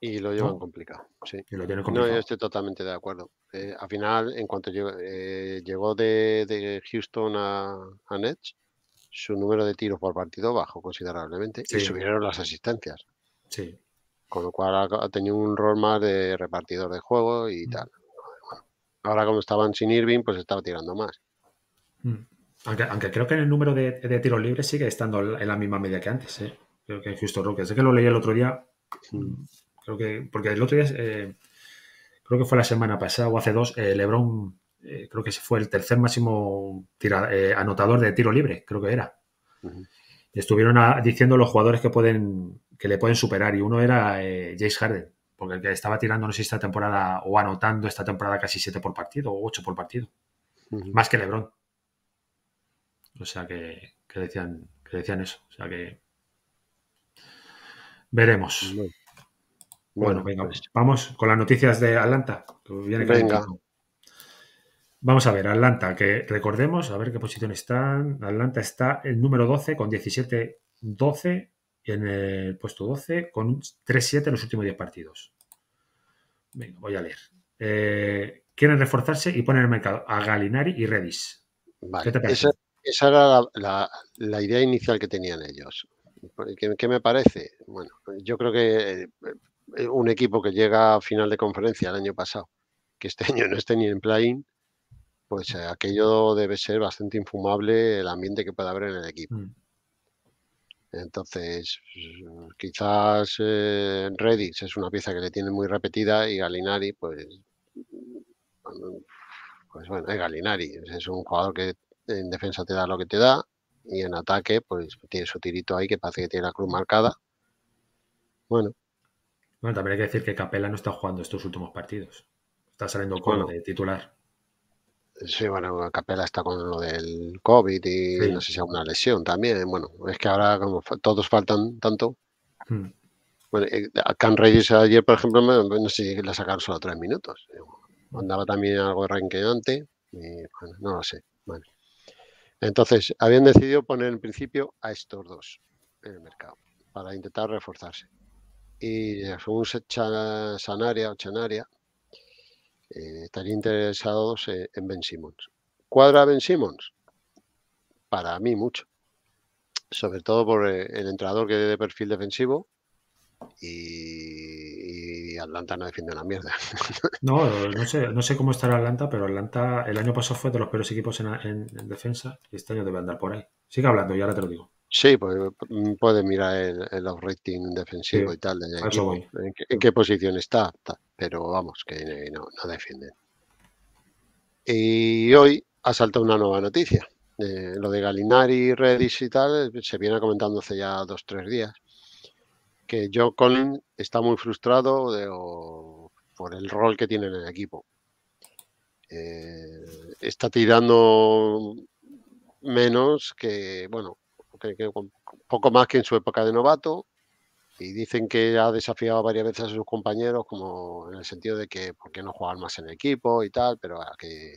Y lo llevan complicado, sí. No, yo estoy totalmente de acuerdo. Eh, al final, en cuanto eh, llegó, de, Houston a, a Nets, su número de tiros por partido bajó considerablemente y subieron las asistencias. Sí. Con lo cual ha tenido un rol más de repartidor de juego y mm. tal. Ahora como estaban sin Irving, pues estaba tirando más. Mm. Aunque, creo que en el número de, de, tiros libres sigue estando en la misma media que antes. ¿eh? Creo que en justo, Rockets. Sé que lo leí el otro día. Mm. Creo que, porque el otro día, eh, creo que fue la semana pasada o hace dos, eh, Lebron creo que fue el tercer máximo anotador de tiro libre, creo que era estuvieron ah, diciendo los jugadores que pueden que le pueden superar y uno era eh, Jace Harden, porque el que estaba tirando no sé esta temporada o anotando esta temporada casi 7 por partido o ocho por partido, más que LeBron. O sea que, decían que decían eso, o sea que veremos. Bueno, venga, pues. vamos con las noticias de Atlanta. venga. Vamos a ver, Atlanta, que recordemos, a ver qué posición están. Atlanta está el número 12 con 17-12 en el puesto 12 con 3-7 en los últimos 10 partidos. Venga, voy a leer. Eh, quieren reforzarse y poner en mercado a Galinari y Redis. Vale, esa, esa, era la, idea inicial que tenían ellos. ¿Qué, me parece? Bueno, yo creo que eh, un equipo que llega a final de conferencia el año pasado, que este año no esté ni en play-in, pues eh, aquello debe ser bastante infumable el ambiente que pueda haber en el equipo. Mm. Entonces, mm, quizás eh, Redis es una pieza que le tiene muy repetida y Galinari, pues, mm, pues bueno, es eh, Galinari, es un jugador que en defensa te da lo que te da y en ataque, pues tiene su tirito ahí que parece que tiene la cruz marcada. Bueno. también hay que decir que Capela no está jugando estos últimos partidos. Está saliendo como de titular. Sí, bueno, Capela está con lo del COVID y no sé si alguna lesión también. Bueno, es que ahora como todos faltan tanto. Hmm. Bueno, eh, a Can Reyes ayer, por ejemplo, no sé si la sacaron solo tres minutos. Eh, andaba también algo renqueante y bueno, no lo sé. Entonces, habían decidido poner en principio a estos dos en el mercado para intentar reforzarse. Y según Sanaria o Chanaria, eh, interesados eh, en Ben Simmons. ¿Cuadra Ben Simmons? Para mí mucho. Sobre todo por eh, el entrenador que es de perfil defensivo y, Atlanta no defiende una mierda. No, no sé, no sé cómo estará Atlanta, pero Atlanta el año pasado fue de los peores equipos en, defensa y este año debe andar por ahí. Sigue hablando y ahora te lo digo. Sí, pues mm, puede mirar el, el rating defensivo y tal, de en, qué, posición está, pero vamos, que no, no defienden. Y hoy ha saltado una nueva noticia. Eh, lo de Galinari, Redis y tal, se viene comentando hace ya dos, tres días, que Joe Collins está muy frustrado por el rol que tiene en el equipo. Eh, está tirando menos que, bueno, poco más que en su época de novato. Y dicen que ha desafiado varias veces a sus compañeros, como en el sentido de que por qué no jugar más en equipo y tal, pero que,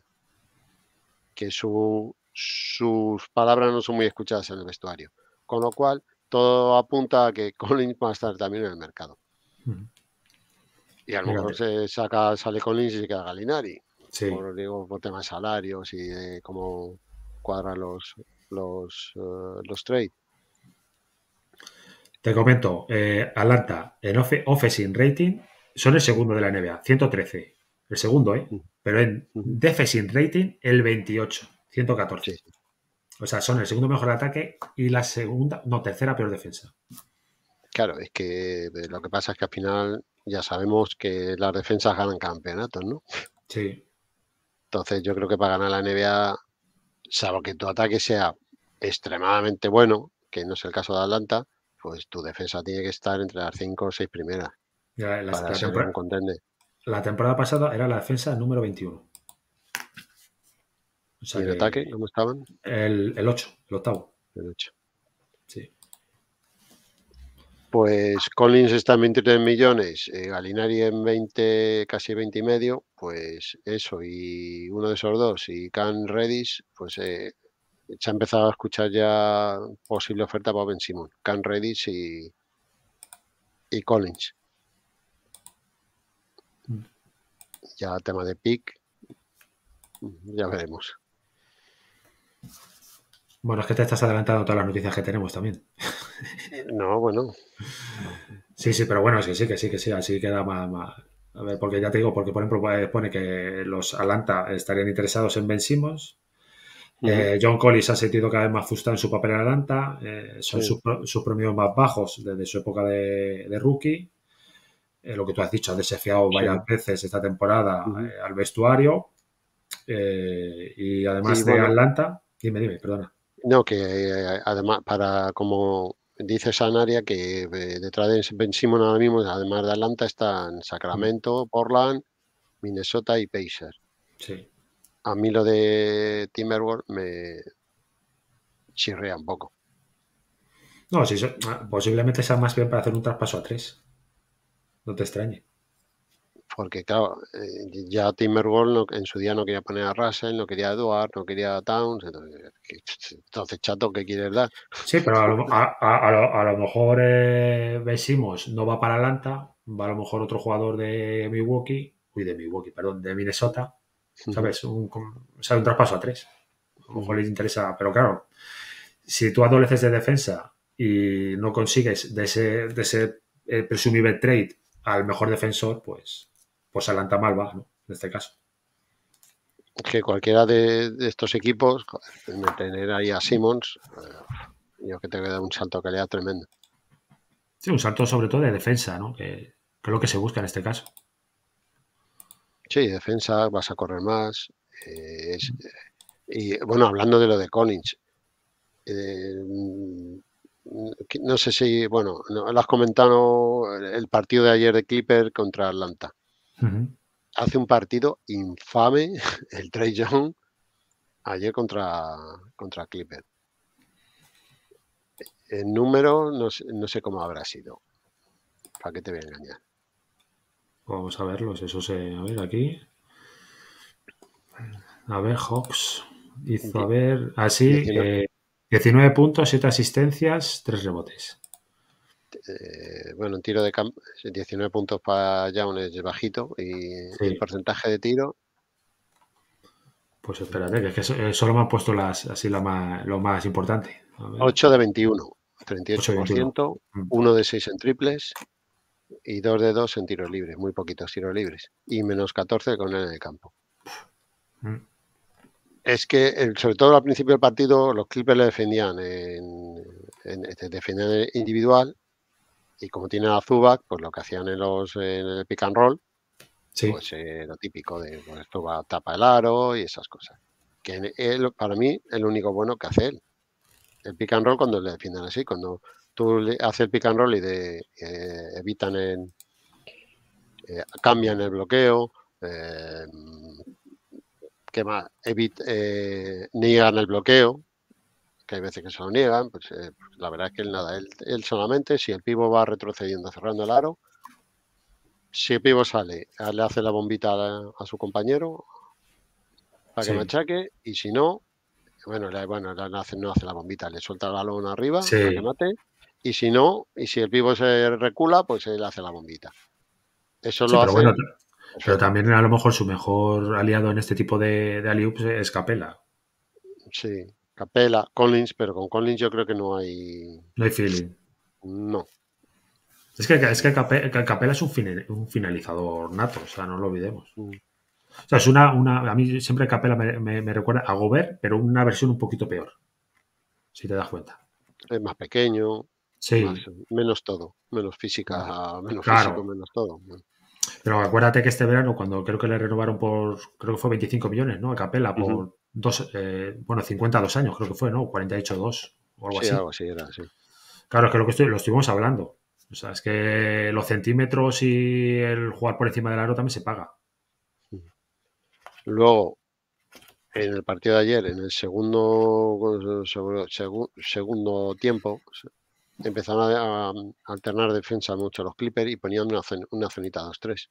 que sus palabras no son muy escuchadas en el vestuario. Con lo cual, todo apunta a que Collins va a estar también en el mercado. Hmm. Y a lo mejor se saca, sale Collins y se queda Galinari. Por, digo, por temas de salarios y de cómo cuadran los, los, eh, los trades. Te comento, eh, Atlanta en offensive rating son el segundo de la NBA, 113. El segundo, ¿eh? Pero en defensive rating el 28, 114. O sea, son el segundo mejor ataque y la segunda, no, tercera peor defensa. Claro, es que eh, lo que pasa es que al final ya sabemos que las defensas ganan campeonatos, ¿no? Sí. Entonces yo creo que para ganar la NBA, salvo que tu ataque sea extremadamente bueno, que no es el caso de Atlanta, pues tu defensa tiene que estar entre las 5 o 6 primeras. la, temporada pasada era la defensa número 21. ¿Y el ataque cómo estaban? El, 8, el octavo. El 8. Pues Collins está en 23 millones, eh, Galinari en 20, casi 20 y medio, pues eso, y uno de esos dos, y Can Redis, pues eh, se ha empezado a escuchar ya posible oferta para Ben Simon, Can Redis y, y Collins. Mm. Ya tema de pick, mm, ya veremos. Bueno, es que te estás adelantando todas las noticias que tenemos también. No, bueno. Sí, sí, pero bueno, es que sí, que sí, que sí, así queda más, A ver, porque ya te digo, porque por ejemplo pone que los Atlanta estarían interesados en Ben Simmons, eh, John Collins ha sentido cada vez más frustrado en su papel en Atlanta, eh, son sus, premios más bajos desde su época de, rookie. Eh, lo que tú has dicho, ha desafiado varias veces esta temporada al vestuario y además de Atlanta. Dime, dime, perdona. No, que además, para como dice Sanaria, que detrás de Ben Simon ahora mismo, además de Atlanta, están Sacramento, Portland, Minnesota y Pacers. Sí a mí lo de Timberwolves me chirrea un poco. No, si, ah, posiblemente sea más bien para hacer un traspaso a tres. No te extrañe. Porque, claro, eh, ya Timberwolves en su día no quería poner a Russell, no quería a Eduard, no quería a Towns. Entonces, chato, ¿qué quieres dar? Sí, pero a lo, mejor eh, no va para Atlanta, va a lo mejor otro jugador de Milwaukee, uy, de Milwaukee, perdón, de Minnesota, ¿sabes? Un, o un traspaso a tres. A lo mejor les interesa, pero claro, si tú adoleces de defensa y no consigues de ese, de ese eh, presumible trade al mejor defensor, pues, pues Atlanta mal va, ¿no? En este caso. Que cualquiera de, estos equipos, tener ahí a Simmons, eh, yo que te voy a un salto de calidad tremendo. Sí, un salto sobre todo de defensa, ¿no? Que, que es lo que se busca en este caso. Sí, defensa, vas a correr más. Eh, eh, y bueno, hablando de lo de Collins, eh, no sé si, bueno, lo has comentado el partido de ayer de Clipper contra Atlanta. Hace un partido infame el Trey Young ayer contra, contra Clipper. el número no sé, no sé cómo habrá sido. ¿Para qué te voy a engañar? Vamos a verlos, eso se... A ver, aquí. A ver, Hawks hizo, a ver, así, ah, 19 eh, puntos, 7 asistencias, 3 rebotes. Eh, bueno, un tiro de campo, 19 puntos para un es bajito y el porcentaje de tiro. Pues espérate, que es que eh, solo me han puesto las, así la lo más importante. 8 de 21, 38%, 1 de 6 mm. en triples, y 2 de 2 en tiros libres, muy poquitos tiros libres. Y menos 14 con él en el campo. Mm. Es que, eh, sobre todo al principio del partido, los Clippers le defendían, en, este, en, individual. Y como tiene a Zubac, pues lo que hacían en, los, el pick and roll, pues eh, lo típico de pues, Zubac tapa el aro y esas cosas. Que para mí es lo único bueno que hace él. El pick and roll cuando le defienden así, cuando hacer el pick and roll y de, eh, evitan en, eh, cambian el bloqueo, eh, más? Evit, eh, niegan el bloqueo, que hay veces que se lo niegan, pues, la verdad es que él nada, él, solamente, si el pivo va retrocediendo, cerrando el aro, si el pivo sale, ah, le hace la bombita a, su compañero para que machaque, y si no, bueno, bueno no, hace, la bombita, le suelta el balón arriba, y si no, y si el vivo se recula, pues él hace la bombita. Eso lo hace. pero también a lo mejor su mejor aliado en este tipo de, de aliups es Capela. Sí, Capela, Collins, pero con Collins yo creo que no hay. No hay feeling. No. Es que, es Capela es un, finalizador nato, o sea, no lo olvidemos. Mm. O sea, es una, una, A mí siempre Capela me, recuerda a Gobert, pero una versión un poquito peor. Si te das cuenta. Es más pequeño menos todo, menos física, menos físico, menos todo. Pero acuérdate que este verano, cuando creo que le renovaron por, creo que fue 25 millones, ¿no? A Capela, por dos, eh, bueno, 52 años creo que fue, ¿no? 48-2 o algo así. Claro, es que lo que lo estuvimos hablando. O sea, es que los centímetros y el jugar por encima del aro también se paga. Luego, en el partido de ayer, en el segundo, segundo tiempo, empezaron a, mm, alternar defensa mucho los Clippers y ponían una, una zonita 2-3.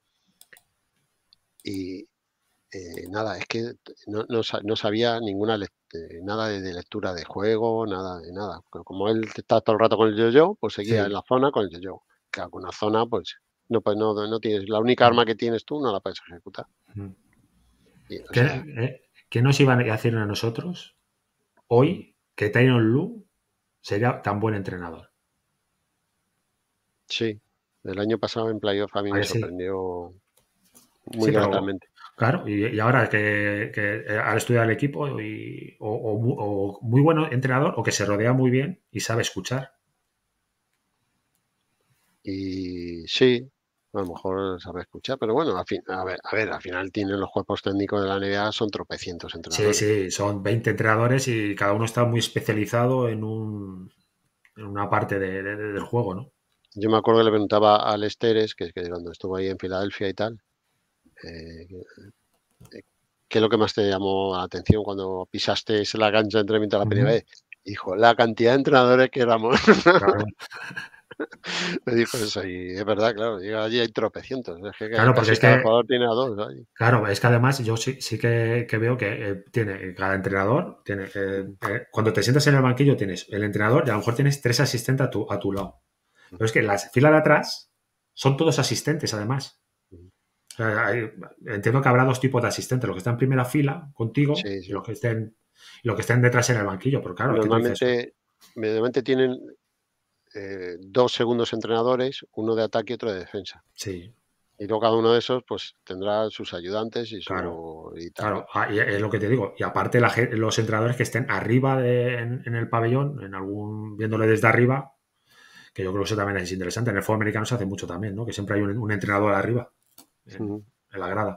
Y eh, nada, es que no, no, sabía ninguna eh, nada de, lectura de juego, nada de nada. Como él está todo el rato con el yo-yo, pues seguía en la zona con el yo-yo. Que alguna zona, pues no, pues no, no tienes, la única arma que tienes tú no la puedes ejecutar. que eh, ¿Qué, nos iban a hacer a nosotros hoy que Tyron Lu sería tan buen entrenador? Sí, el año pasado en playoff a mí me sorprendió muy gratamente. Claro, y, ahora que, ha estudiado el equipo y, o, muy bueno entrenador o que se rodea muy bien y sabe escuchar. Y sí, a lo mejor sabe escuchar, pero bueno, a, ver, a ver, al final tienen los cuerpos técnicos de la NBA, son tropecientos entrenadores. Sí, sí, son 20 entrenadores y cada uno está muy especializado en, un, en una parte del juego, ¿no? Yo me acuerdo que le preguntaba a Lesteres, que, es que cuando estuvo ahí en Filadelfia y tal, eh, eh, ¿qué es lo que más te llamó la atención cuando pisaste la cancha de entrenamiento la primera Dijo, la cantidad de entrenadores que éramos. me dijo eso y es verdad, claro, allí hay tropecientos. claro, porque es cada jugador tiene a dos. Claro, es que además yo sí, que, veo que eh, tiene cada entrenador, tiene cuando te sientas en el banquillo tienes el entrenador y a lo mejor tienes tres asistentes a a tu lado. Pero es que las filas de atrás son todos asistentes, además. entiendo que habrá dos tipos de asistentes, los que están en primera fila contigo y los que estén que estén detrás en el banquillo, pero claro. Normalmente, tienen eh, dos segundos entrenadores, uno de ataque y otro de defensa. Sí. Y luego cada uno de esos pues tendrá sus ayudantes y su claro, Claro, ah, es lo que te digo. Y aparte los entrenadores que estén arriba en, el pabellón, en algún viéndole desde arriba, que yo creo que eso también es interesante. En el fútbol americano se hace mucho también, ¿no? Que siempre hay un, entrenador arriba, en, la grada.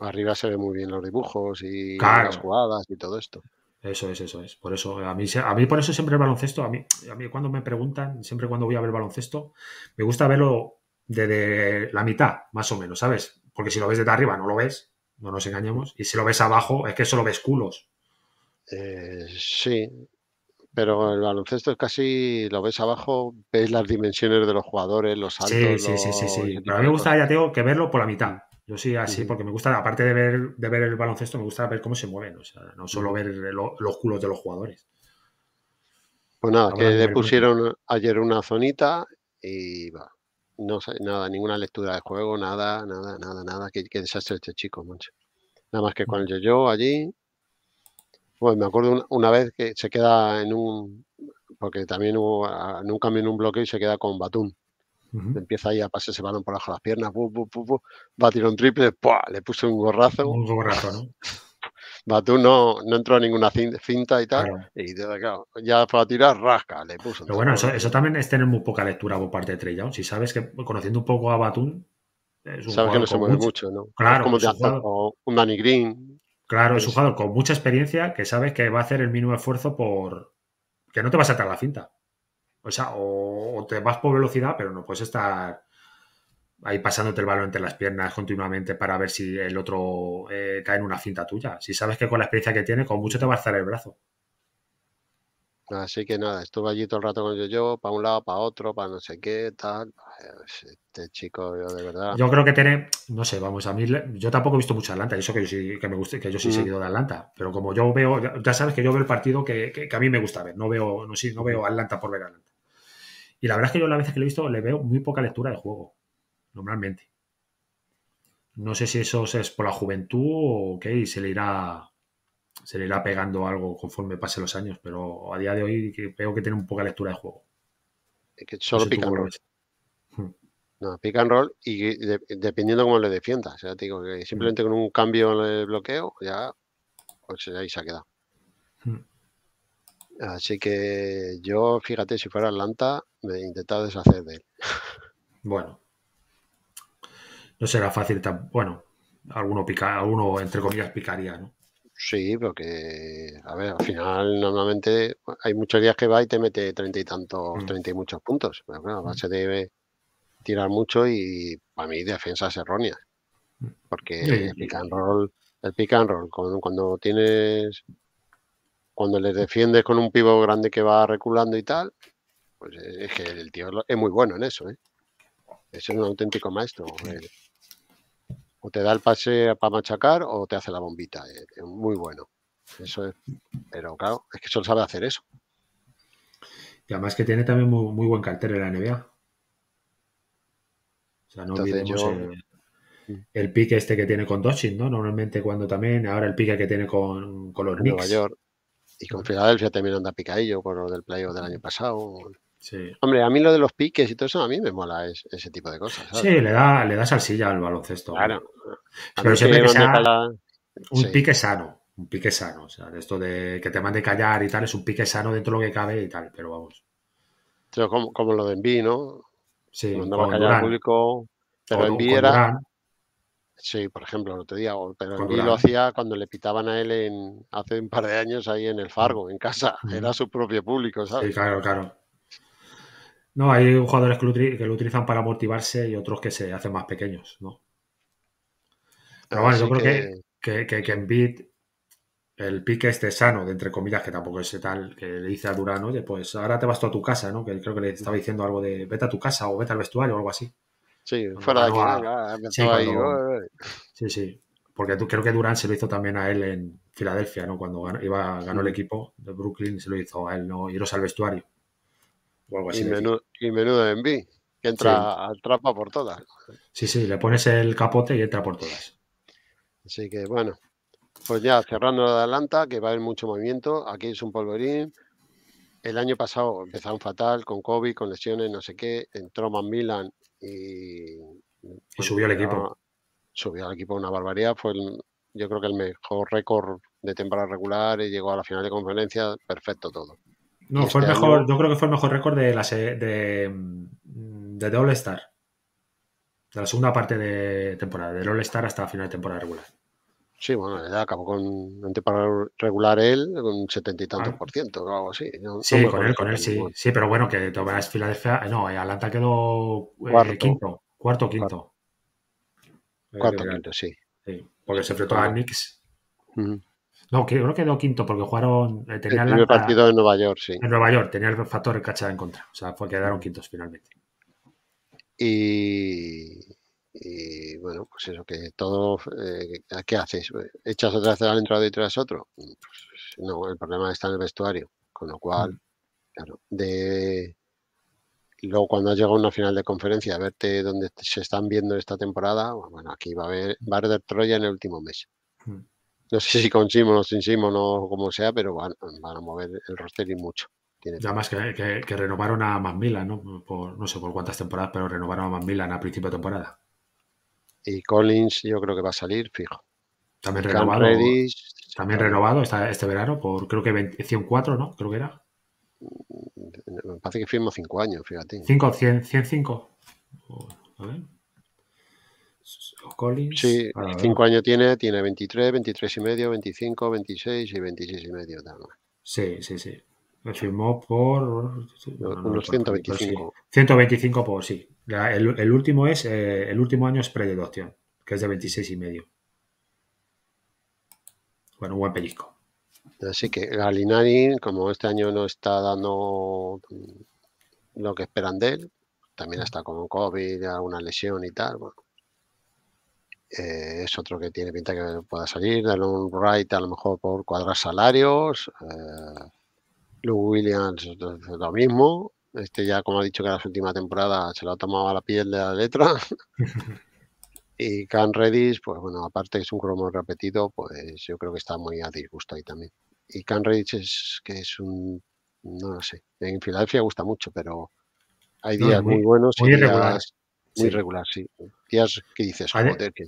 Arriba se ven muy bien los dibujos y las jugadas y todo esto. Eso es, eso es. Por eso, a mí, a mí por eso siempre el baloncesto, a mí, a mí cuando me preguntan, siempre cuando voy a ver baloncesto, me gusta verlo desde la mitad, más o menos, ¿sabes? Porque si lo ves desde arriba no lo ves, no nos engañemos, y si lo ves abajo es que solo ves culos. Eh, sí, pero el baloncesto es casi, lo ves abajo, ves las dimensiones de los jugadores, los altos. Sí, sí, sí, sí. Pero a mí me gusta, ya tengo que verlo por la mitad. Yo sí, así, porque me gusta, aparte de ver, de ver el baloncesto, me gusta ver cómo se mueven, o sea, no solo ver los culos de los jugadores. Pues nada, que le pusieron ayer una zonita y va. No sé, nada, ninguna lectura de juego, nada, nada, nada, nada. Qué, desastre este chico, mancho. Nada más que con yo allí, pues me acuerdo una, vez que se queda en un, porque también hubo en un cambio en un bloqueo y se queda con Batum. Empieza ahí a pasar se van por bajo las piernas, va a tirar un triple, le puse un gorrazo. Un gorrazo, ¿no? Batú no, no entró a ninguna cinta y tal. Y claro, ya para tirar, rasca, le puso. Pero bueno, eso, también es tener muy poca lectura por parte de Trey Si sabes que, conociendo un poco a Batún, sabes que no se mueve mucho, ¿no? Claro. como o un Danny Green, Claro, es un jugador con mucha experiencia que sabes que va a hacer el mínimo esfuerzo por. que no te va a saltar la cinta. O sea, o, te vas por velocidad, pero no puedes estar ahí pasándote el balón entre las piernas continuamente para ver si el otro eh, cae en una cinta tuya. Si sabes que con la experiencia que tiene, con mucho te va a estar el brazo. Así que nada, estuve allí todo el rato con yo-yo, para un lado, para otro, para no sé qué, tal. Este chico, yo de verdad. Yo creo que tiene, no sé, vamos, a mí, yo tampoco he visto mucho Atlanta, eso que yo sí, que me que yo sí he mm. seguido de Atlanta, pero como yo veo, ya sabes que yo veo el partido que, a mí me gusta ver, no veo, no, no veo Atlanta por ver Atlanta. Y la verdad es que yo la veces que lo he visto le veo muy poca lectura de juego, normalmente. No sé si eso es por la juventud o qué, y se le irá se le irá pegando algo conforme pasen los años, pero a día de hoy creo que tiene un poca lectura de juego. solo no roll. Hmm. No, pick and roll y dependiendo cómo le defienda, digo que hmm. simplemente con un cambio en el bloqueo ya pues ahí se ha quedado. Hmm. Así que yo, fíjate, si fuera Atlanta, me intentado deshacer de él. Bueno. No será fácil Bueno, alguno pica, alguno entre comillas picaría, ¿no? Sí, porque, a ver, al final normalmente hay muchos días que va y te mete treinta y tantos, mm. treinta y muchos puntos. Pero bueno, se debe tirar mucho y para mí defensas erróneas. Porque el pick and roll, el pick and roll, cuando, tienes, cuando le defiendes con un pivo grande que va reculando y tal, pues es que el tío es muy bueno en eso, ¿eh? Es un auténtico maestro. El, o te da el pase para machacar o te hace la bombita. Eh, es, muy bueno. Eso Pero claro, es que solo sabe hacer eso. Y además que tiene también muy, buen cartel en la NBA. O sea, no olvidemos mm. el, pique este que tiene con dosin, ¿no? Normalmente cuando también, ahora el pique que tiene con, con los Knicks. Y con Filadelfia también anda picadillo con lo del playoff del año pasado. Hombre, a mí lo de los piques y todo eso, a mí me mola ese tipo de cosas. Sí, le da, le da salsilla al baloncesto. Claro. Pero siempre un pique sano, un pique sano. O sea, esto de que te mande callar y tal, es un pique sano dentro de lo que cabe y tal, pero vamos. Pero como, lo de Envi, ¿no? Sí. Mandaba callar público, pero Sí, por ejemplo, el otro día, pero Envy lo hacía cuando le pitaban a él en, hace un par de años ahí en el Fargo, en casa. Era su propio público, ¿sabes? Sí, claro, claro. No, hay jugadores que lo, utilizan para motivarse y otros que se hacen más pequeños, ¿no? Pero bueno, yo creo que, que, en beat el pique este sano, de entre comillas, que tampoco es tal, que le dice a Durán, oye, pues ahora te vas tú a tu casa, ¿no? Que creo que le estaba diciendo algo de vete a tu casa o vete al vestuario o algo así. Sí, fuera de aquí, ah, sí, sí, porque tú, creo que Durán se lo hizo también a él en Filadelfia, ¿no? Cuando iba, ganó el equipo de Brooklyn, se lo hizo a él, ¿no? Iros al vestuario. Y, menudo, en B, que entra a trapa por todas. Sí, sí, le pones el capote y entra por todas. Así que bueno, pues ya cerrando la de Atlanta, que va a haber mucho movimiento. Aquí es un polvorín. El año pasado empezaron fatal con COVID, con lesiones, no sé qué. Entró Man Milan y. subió al equipo. Ah, subió al equipo una barbaridad. Fue yo creo que el mejor récord de temporada regular y llegó a la final de conferencia. Perfecto todo. No, fue el mejor, yo creo que fue el mejor récord de la de, mm, de All Star. De la segunda parte de temporada, de All Star hasta final de temporada regular. Sí, bueno, ya acabó con en temporada regular él con setenta y tantos ah. por ciento o algo así. sí, con él, con él, sí. Sí, pero bueno, que fila Filadelfia. Eh, no, Atlanta quedó eh, cuarto. quinto, cuarto, quinto. Cuarto, eh, quinto, sí. sí. Porque se enfrentó a Knicks. No, creo que quedó quinto porque jugaron. Eh, el primer partido de Nueva York, sí. En Nueva York, tenía el factor cachada en contra. O sea, fue, quedaron quintos finalmente. Y, y bueno, pues eso, que todo. Eh, ¿Qué haces? ¿Echas otra vez al entrado y tras otro? Pues, no, el problema está en el vestuario. Con lo cual, mm. claro, de. Luego, cuando has llegado una final de conferencia, a verte dónde se están viendo esta temporada, pues bueno, aquí va a haber, va a haber Troya en el último mes. Mm. no sé si con Simon o sin Simon o como sea, pero van, a mover el roster y mucho. Tiene más que, renovaron a Macmillan, ¿no? no sé por cuántas temporadas, pero renovaron a Macmillan a principio de temporada. Y Collins yo creo que va a salir, fijo. También renovado. también renovado este verano por creo que 104, ¿no? Creo que era. Mm, me parece que firmó 5 años, fíjate. 5, 100, 105. A ver. Collins. Sí, 5 años tiene, tiene 23, 23 y medio, 25, 26 y 26 y medio también. Sí, sí, sí. Me firmó por 125. 125 por sí. el, último es eh, el último año es pre que es de 26 y medio. Bueno, un buen pellizco. Así que Galinari, como este año no está dando lo que esperan de él, también mm. está con COVID, alguna lesión y tal, bueno, eh, es otro que tiene pinta que pueda salir. Darle un right a lo mejor por cuadrar salarios. Lou eh, Luke Williams eh, lo mismo. Este ya, como ha dicho que en la última temporada, se lo ha tomado a la piel de la letra. y Can Redis, pues bueno, aparte que es un cromo repetido, pues yo creo que está muy a disgusto ahí también. Y Can Redis es que es un, no lo sé, en Filadelfia gusta mucho, pero hay días muy, buenos y muy regular, sí. Días que dices, joder, que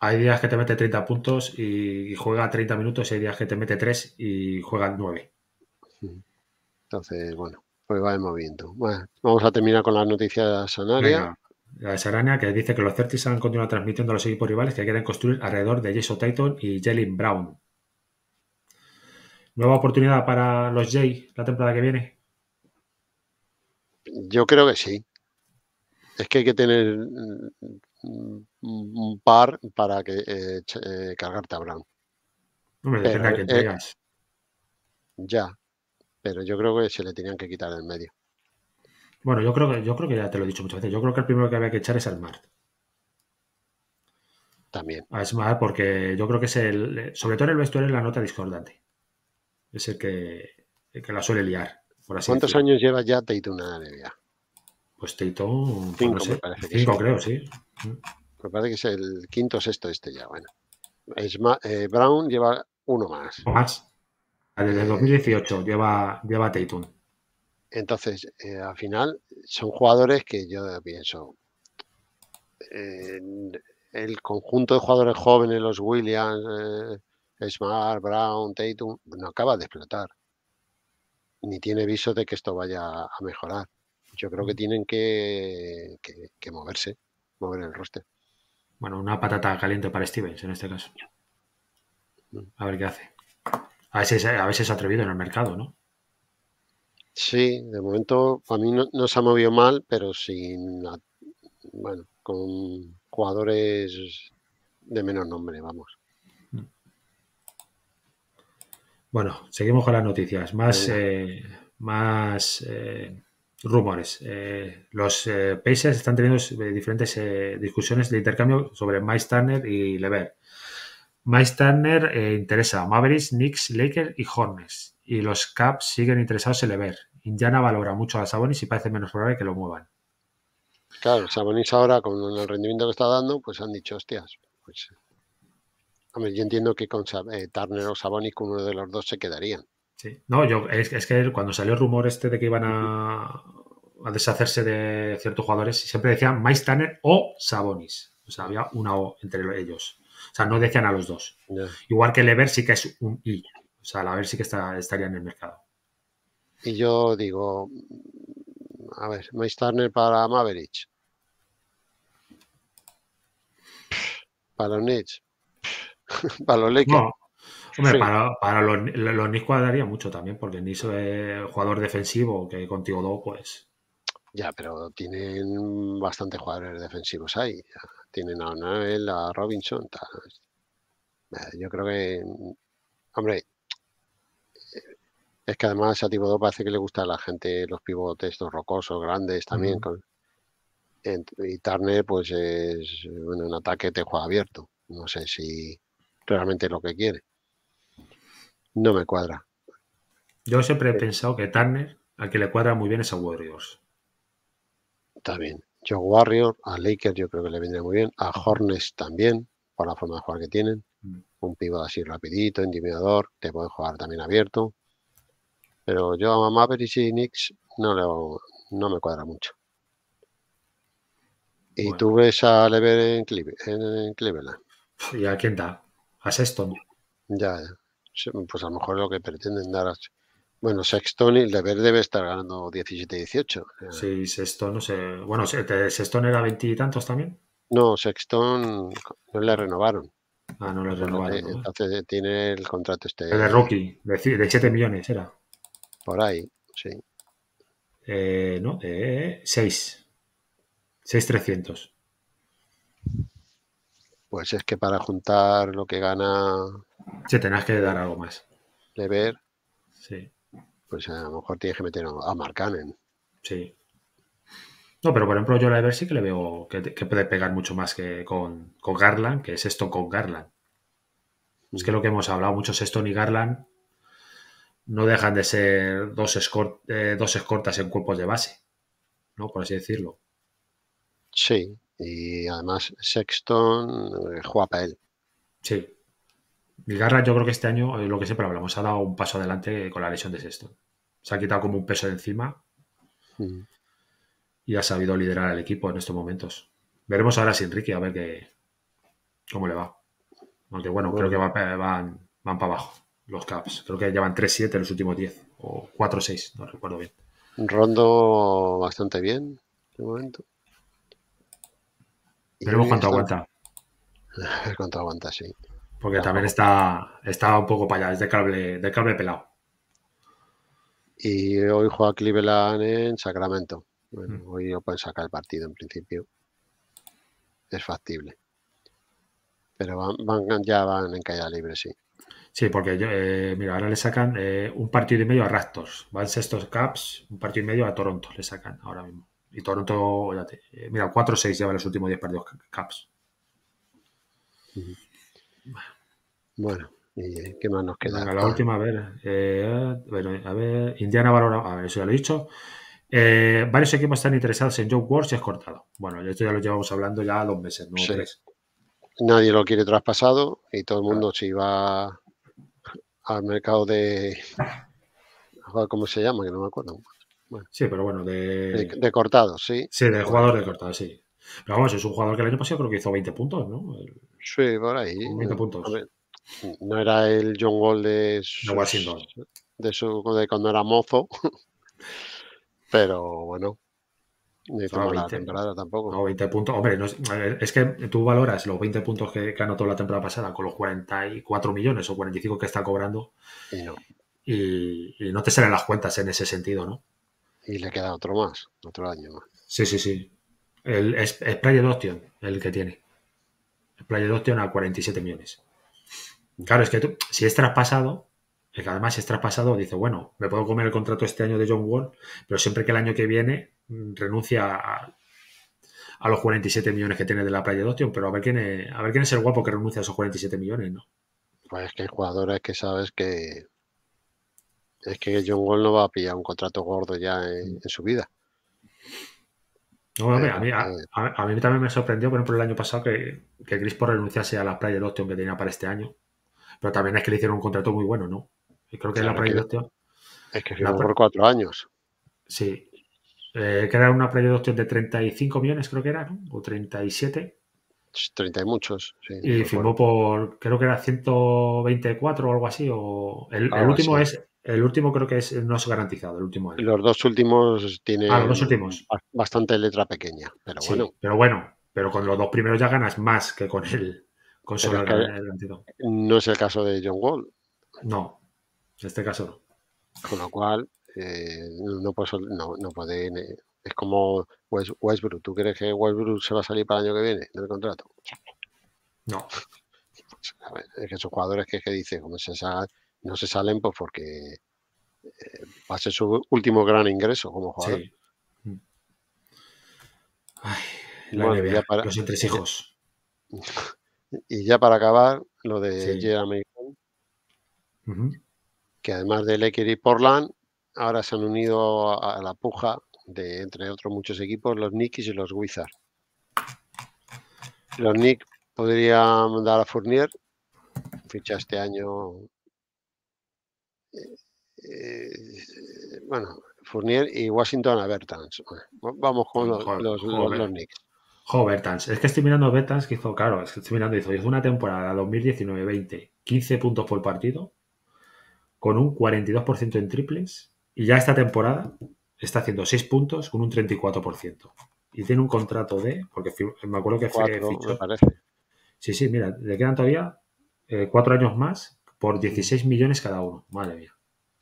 hay, días que te mete 30 puntos y, juega 30 minutos, y hay días que te mete 3 y juega 9. Entonces, bueno, pues va el movimiento. vamos a terminar con las noticias de la Sanaria. La de que dice que los han continuado transmitiendo a los equipos rivales que quieren construir alrededor de Jason Titan y Jalen Brown. ¿Nueva oportunidad para los Jay la temporada que viene? Yo creo que sí. Es que hay que tener un par para que eh, eh, cargarte a Brown. No me que que ya, pero yo creo que se le tenían que quitar el medio. Bueno, yo creo que yo creo que ya te lo he dicho muchas veces. Yo creo que el primero que había que echar es al Mart. También. A Smart, porque yo creo que es el. Sobre todo en el vestuario es la nota discordante. Es el que, la suele liar. ¿Cuántos años lleva ya Teito en la Pues Teito. Pues cinco, no sé, Cinco, creo, sí. Me parece que es el quinto o sexto este ya, bueno. Eh, Brown lleva uno más. Desde el 2018 eh, lleva, lleva Tatum. Entonces, eh, al final, son jugadores que yo pienso. el conjunto de jugadores jóvenes, los Williams, Smart, Brown, Tatum, no acaba de explotar. Ni tiene viso de que esto vaya a mejorar. Yo creo que mm. tienen que, que moverse mover el roster. Bueno, una patata caliente para Stevens en este caso. A ver qué hace. A veces, se veces atrevido en el mercado, ¿no? Sí, de momento a mí no, se ha movido mal, pero sin. Bueno, con jugadores de menos nombre, vamos. Mm. Bueno, seguimos con las noticias. Más, eh, más eh, rumores. Eh, los eh, Pacers están teniendo eh, diferentes discusiones de intercambio sobre Mike y Lever. Mike interesa a Mavericks, Knicks, Lakers y Hornets. Y los Caps siguen interesados en Lever. Indiana valora mucho a Sabonis y parece menos probable que lo muevan. Claro, Sabonis ahora con el rendimiento que está dando, pues han dicho, hostias, pues, yo entiendo que con Turner o Sabonis, con uno de los dos se quedarían. No, yo, es, que cuando salió el rumor este de que iban a, deshacerse de ciertos jugadores, siempre decían Miles o Sabonis. O sea, había una O entre ellos. O sea, no decían a los dos. Igual que Lever sí que es un I. O sea, Lever sí que estaría en el mercado. Y yo digo, a ver, Miles para Maverick. Para Nets. para los Hombre, para, los, los cuadraría mucho también, porque Knicks es jugador defensivo, que contigo dos, pues. Ya, pero tienen bastantes jugadores defensivos ahí. Tienen a Noel, a Robinson. Eh, yo creo que. Hombre. Eh, es que además a Tibodó parece que le gusta a la gente los pivotes, los rocosos, grandes también. y Turner, pues es un ataque de juega abierto. No sé si realmente es lo que quiere no me cuadra. Yo siempre he eh. pensado que Turner, a que le cuadra muy bien es a Warriors. También. bien. Yo Warrior, Warriors, a Lakers yo creo que le vendría muy bien, a Hornets también, por la forma de jugar que tienen. Mm. Un pívot así rapidito, intimidador, te puede jugar también abierto. Pero yo a Mavericks y Knicks no, le no me cuadra mucho. Y tú ves a Lever en, Cleveland. ¿Y a quién da? A Sexton. Ya, ya pues a lo mejor lo que pretenden dar. Bueno, Sexton y deber debe estar ganando 17-18. Sí, Sexton, no sé. Bueno, Sexton era 20 y tantos también. No, Sexton no le renovaron. Ah, no le renovaron. Entonces tiene el contrato este. El de rookie, de 7 millones era. Por ahí, sí. Eh, no, eh, 6. 6.300. Pues es que para juntar lo que gana. se tenés que dar algo más. ver... Sí. Pues a lo mejor tienes que meter a Cannon. Sí. No, pero por ejemplo, yo a ver sí que le veo que, puede pegar mucho más que con, Garland, que es esto con Garland. Es que mm. lo que hemos hablado, muchos esto y Garland no dejan de ser dos, eh, dos escortas en cuerpos de base, ¿no? Por así decirlo. Sí. Y además Sexton eh, juega para él. Sí. Garra, yo creo que este año, eh, lo que sé pero hablamos, ha dado un paso adelante con la lesión de Sexton. Se ha quitado como un peso de encima mm. y ha sabido liderar al equipo en estos momentos. Veremos ahora si Enrique, a ver qué, cómo le va. Aunque bueno, creo que eh, van, van para abajo los Caps. Creo que llevan 3-7 en los últimos 10 o 4-6, no recuerdo bien. Rondo bastante bien de momento. Veremos cuánto aguanta. A ver cuánto aguanta, sí. Porque también está, está un poco para allá, es de cable, de cable pelado. Y hoy juega Cleveland en Sacramento. Bueno, mm. hoy no pueden sacar el partido en principio. Es factible. Pero van, ya van en caída libre, sí. Sí, porque eh, mira, ahora le sacan eh, un partido y medio a Raptors. Van sextos Caps, un partido y medio a Toronto, le sacan ahora mismo. Y Toronto, eh, mira, 4-6 lleva los últimos 10 partidos Caps. Bueno, ¿qué más nos queda? la última, a ver. Eh, bueno, a ver, Indiana valora, a ver, eso ya lo he dicho. Eh, varios equipos están interesados en Joe Wars. si es cortado. Bueno, esto ya lo llevamos hablando ya los meses, ¿no? Nadie lo quiere traspasado y todo el mundo se si va al mercado de... ¿Cómo se llama? Que no me acuerdo sí, pero bueno, de... de... cortado, sí. Sí, de jugador de cortado, sí. Pero vamos, es un jugador que el año pasado creo que hizo 20 puntos, ¿no? Sí, por ahí. 20 puntos. no era el John Wall de, no, de su de cuando era mozo. pero bueno. No hizo temporada tampoco. No, 20 puntos. Hombre, es, que tú valoras los 20 puntos que, ganó anotó la temporada pasada con los 44 millones o 45 que está cobrando. Y no. y no te salen las cuentas en ese sentido, ¿no? y le queda otro más, otro año más. Sí, sí, sí. El, es, Playa el que tiene. El Playa de Option a 47 millones. Claro, es que tú, si es traspasado, el que además es traspasado, dice, bueno, me puedo comer el contrato este año de John Wall, pero siempre que el año que viene mm, renuncia a, los 47 millones que tiene de la Playa de pero a ver quién es, a ver quién es el guapo que renuncia a esos 47 millones, ¿no? Pues es que hay jugadores que sabes que es que John Wall no va a pillar un contrato gordo ya en, mm. su vida. Eh, eh. a, mí, también me sorprendió, por ejemplo, el año pasado que, que por renunciase a la Player Option que tenía para este año. Pero también es que le hicieron un contrato muy bueno, ¿no? Y creo que es la Player Option. Es que firmó por cuatro años. Sí. Eh, que era una Player Option de 35 millones, creo que era, ¿no? O 37. 30 y muchos. Sí, y firmó por, creo que era 124 o algo así. O el, último es el último creo que es no es garantizado, el último año. Los dos últimos tienen ah, los últimos. bastante letra pequeña, pero bueno. Pero bueno, pero con los dos primeros ya ganas más que con el con No es el caso de John Wall. No, en este caso no. Con lo cual, eh, no, puede... no, no es como Westbrook. ¿Tú crees que Westbrook se va a salir para el año que viene del contrato? No. Pues, es que esos jugadores que, que dicen, como se sabe no se salen pues, porque eh, va a ser su último gran ingreso como jugador. Mm. los entresijos. Y ya para acabar, lo de Jeremy que además de Laker y Portland, ahora se han unido a, la puja de, entre otros muchos equipos, los Knicks y los Wizards. Los Knicks podrían dar a Fournier, ficha este año eh, bueno, Fournier y Washington a Bertans. Vamos con los, Knicks. Es que estoy mirando Bertans que hizo, claro, es que estoy mirando, hizo, hizo una temporada 2019-20, 15 puntos por partido, con un 42% en triples, y ya esta temporada está haciendo 6 puntos con un 34%. Y tiene un contrato de, porque me acuerdo que 4, me parece. Sí, sí, mira, le quedan todavía 4 eh, años más por 16 millones cada uno. Madre mía.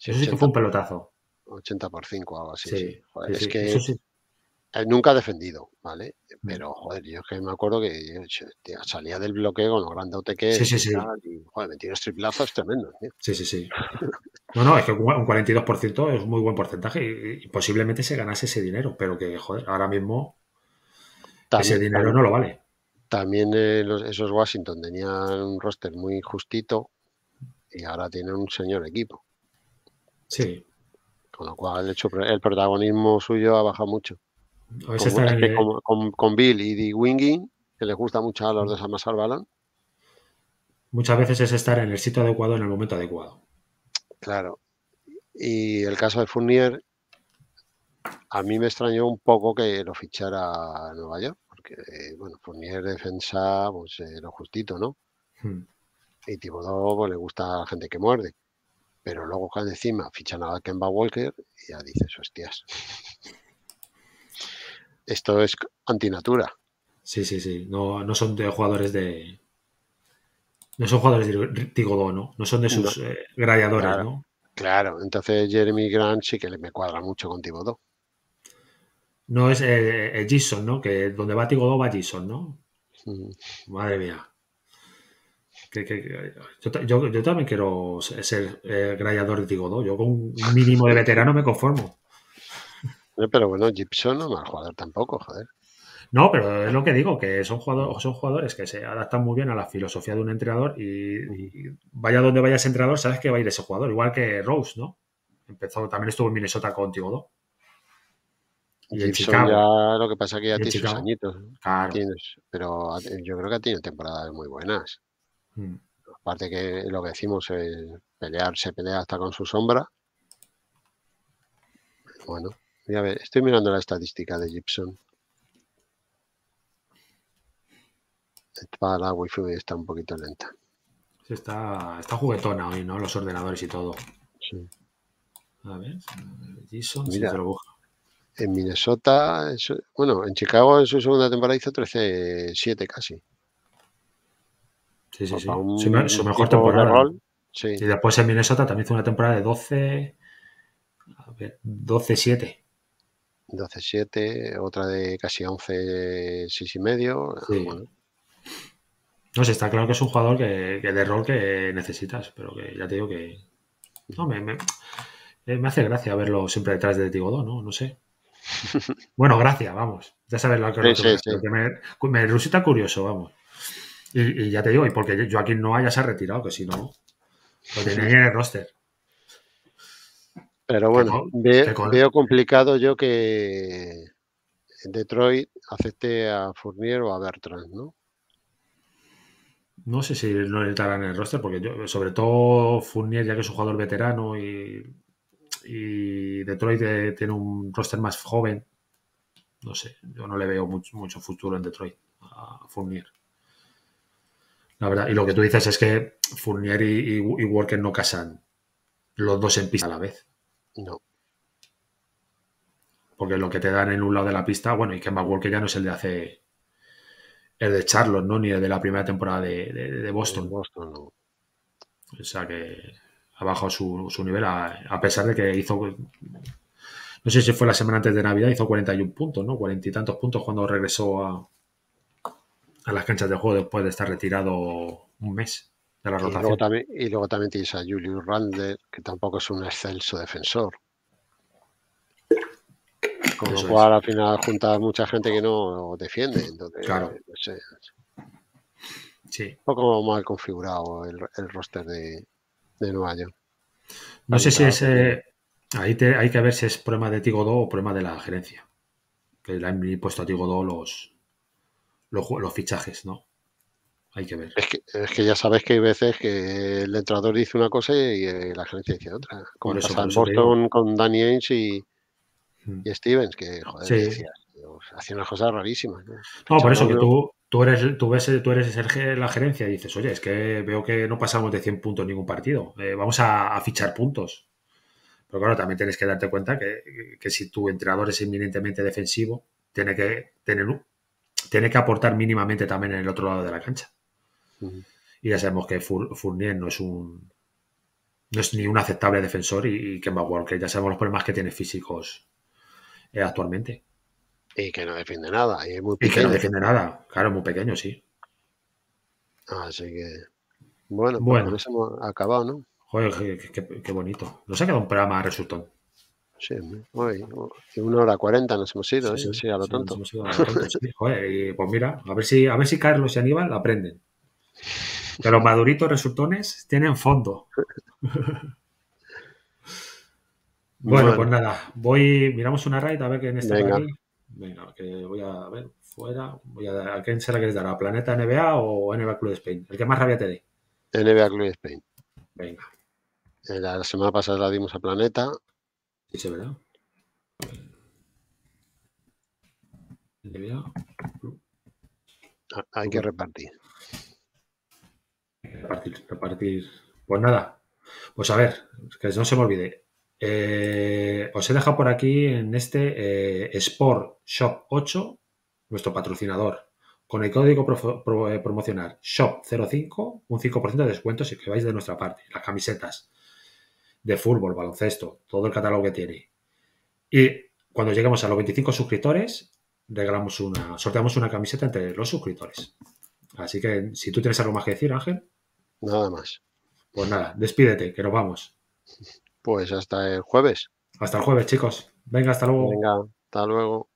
eso sí que fue un pelotazo. 80 por 5, algo así. Sí, es que eh, nunca ha defendido, ¿vale? Mm. Pero, joder, yo es que me acuerdo que salía del bloqueo con lo grandes que sí, sí, sí. joder, me triplazos tremendos, tío. Sí, sí, sí. No, no, es que un 42% es un muy buen porcentaje y, posiblemente se ganase ese dinero, pero que, joder, ahora mismo ese dinero no lo vale. También eh, esos Washington tenían un roster muy justito y ahora tiene un señor equipo. Sí. Con lo cual, el hecho, el protagonismo suyo ha bajado mucho. con, con, Bill y The Winging, que les gusta mucho a los de Samasar Balan. Muchas veces es estar en el sitio adecuado en el momento adecuado. Claro. Y el caso de Fournier, a mí me extrañó un poco que lo fichara Nueva York, porque, bueno, Fournier defensa, pues eh, lo justito, ¿no? Hmm. Y Tibodó pues, le gusta a la gente que muerde. Pero luego que encima fichan a Kemba Walker y ya dices, hostias. Esto es antinatura. Sí, sí, sí. No, son de jugadores de. No son jugadores de Tigodó, ¿no? No son de sus no. Eh, ¿no? Claro, entonces Jeremy Grant sí que me cuadra mucho con Tibodó. No es el eh, Gison, eh, ¿no? Que donde va Tigodó va Gison, ¿no? Mm. Madre mía yo, también quiero ser el eh, grallador de Tigodó. Yo con un mínimo de veterano me conformo. Eh, pero bueno, Gibson no mal jugador tampoco, joder. No, pero es lo que digo, que son jugadores, son jugadores que se adaptan muy bien a la filosofía de un entrenador y, vaya donde vaya ese entrenador, sabes que va a ir ese jugador. Igual que Rose, ¿no? Empezó, también estuvo en Minnesota con Tigodó. Y en Chicago. lo que pasa es que ya tiene sus añitos. pero yo creo que ha tenido temporadas muy buenas. Mm. Aparte que lo que decimos, es eh, pelear se pelea hasta con su sombra. Bueno, ya ver, estoy mirando la estadística de Gibson. Para la wifi está un poquito lenta. está, está juguetona hoy, ¿no? Los ordenadores y todo. Sí. A ver, Gibson, Mira, En Minnesota, bueno, en Chicago en su segunda temporada hizo 13-7 casi. Pues su, mejor temporada. Y después en Minnesota también hizo una temporada de 12. 12-7. 12-7, otra de casi 11, 6 y medio. Ah, no sé, está claro que es un jugador que, de rol que necesitas, pero que ya te digo que. No, me, eh, hace gracia verlo siempre detrás de Tigodó, ¿no? No sé. Bueno, gracias, vamos. Ya sabes lo que, me, me resulta curioso, vamos. Y, ya te digo, y porque Joaquín no haya se ha retirado, que si no, lo tenía en el roster. Pero bueno, veo complicado yo que Detroit acepte a Fournier o a Bertrand, ¿no? No sé si no le en el roster, porque sobre todo Fournier, ya que es un jugador veterano y, Detroit eh, tiene un roster más joven, no sé, yo no le veo mucho, mucho futuro en Detroit a Fournier. La verdad, y lo que tú dices es que Fournier y, Walker no casan los dos en pista a la vez. No. Porque lo que te dan en un lado de la pista, bueno, y que Walker ya no es el de hace. El de Charlotte, ¿no? Ni el de la primera temporada de, Boston. Boston O sea que ha bajado su, nivel, a, pesar de que hizo. No sé si fue la semana antes de Navidad, hizo 41 puntos, ¿no? Cuarenta y tantos puntos cuando regresó a, a las canchas de juego después de estar retirado un mes de la rotación. Y luego también, y tienes a Julius Randle, que tampoco es un excelso defensor. Con lo cual al final juntas mucha gente que no defiende. claro. sí. Un poco mal configurado el, roster de, de, Nueva York. No sé si es. ahí hay que ver si es problema de Tigodó o problema de la gerencia. Que le han puesto a Tigodó los, los, fichajes, ¿no? Hay que ver. Es que, es que, ya sabes que hay veces que el entrenador dice una cosa y eh, la gerencia dice otra. Como eso, pasa con Danny Ainge y, mm. Stevens, que joder, pues, hacía unas cosas rarísimas. ¿no? por eso que tú, tú, eres, tú, ves, tú eres la gerencia y dices, oye, es que veo que no pasamos de 100 puntos en ningún partido. Eh, vamos a, fichar puntos. Pero claro, también tienes que darte cuenta que, si tu entrenador es inminentemente defensivo, tiene que tener un tiene que aportar mínimamente también en el otro lado de la cancha. Y ya sabemos que Fournier no es un no es ni un aceptable defensor y, que Kemba ya sabemos los problemas que tiene físicos eh, actualmente. Y que no defiende nada. Y, que no defiende nada. Claro, muy pequeño, sí. Así que. Bueno, pues bueno. eso hemos acabado, ¿no? Joder, qué, qué, bonito. Nos ha quedado un programa resultón. Sí, hoy, una hora cuarenta nos hemos ido, ¿eh? sí, a lo tonto. pues mira, a ver si, a ver si Carlos y Aníbal aprenden. Que los maduritos resultones tienen fondo. bueno, pues nada, voy, miramos una raid a ver qué en este Venga. venga, que voy a, ver, fuera, voy a, quién será que les dará? Planeta NBA o NBA Club de Spain? El que más rabia te dé. NBA Club Spain. Venga. Eh, la semana pasada la dimos a Planeta, se ah, Hay que repartir. Repartir, Pues nada. Pues a ver, que no se me olvide. Eh, os he dejado por aquí en este eh, Sport Shop 8, nuestro patrocinador. Con el código eh, promocional SHOP05, un 5% de descuento si que vais de nuestra parte. Las camisetas, de fútbol, baloncesto, todo el catálogo que tiene. Y cuando lleguemos a los 25 suscriptores, regalamos una, sorteamos una camiseta entre los suscriptores. Así que si tú tienes algo más que decir, Ángel. Nada más. Pues nada, despídete, que nos vamos. Pues hasta el jueves. Hasta el jueves, chicos. Venga, hasta luego. Venga, hasta luego.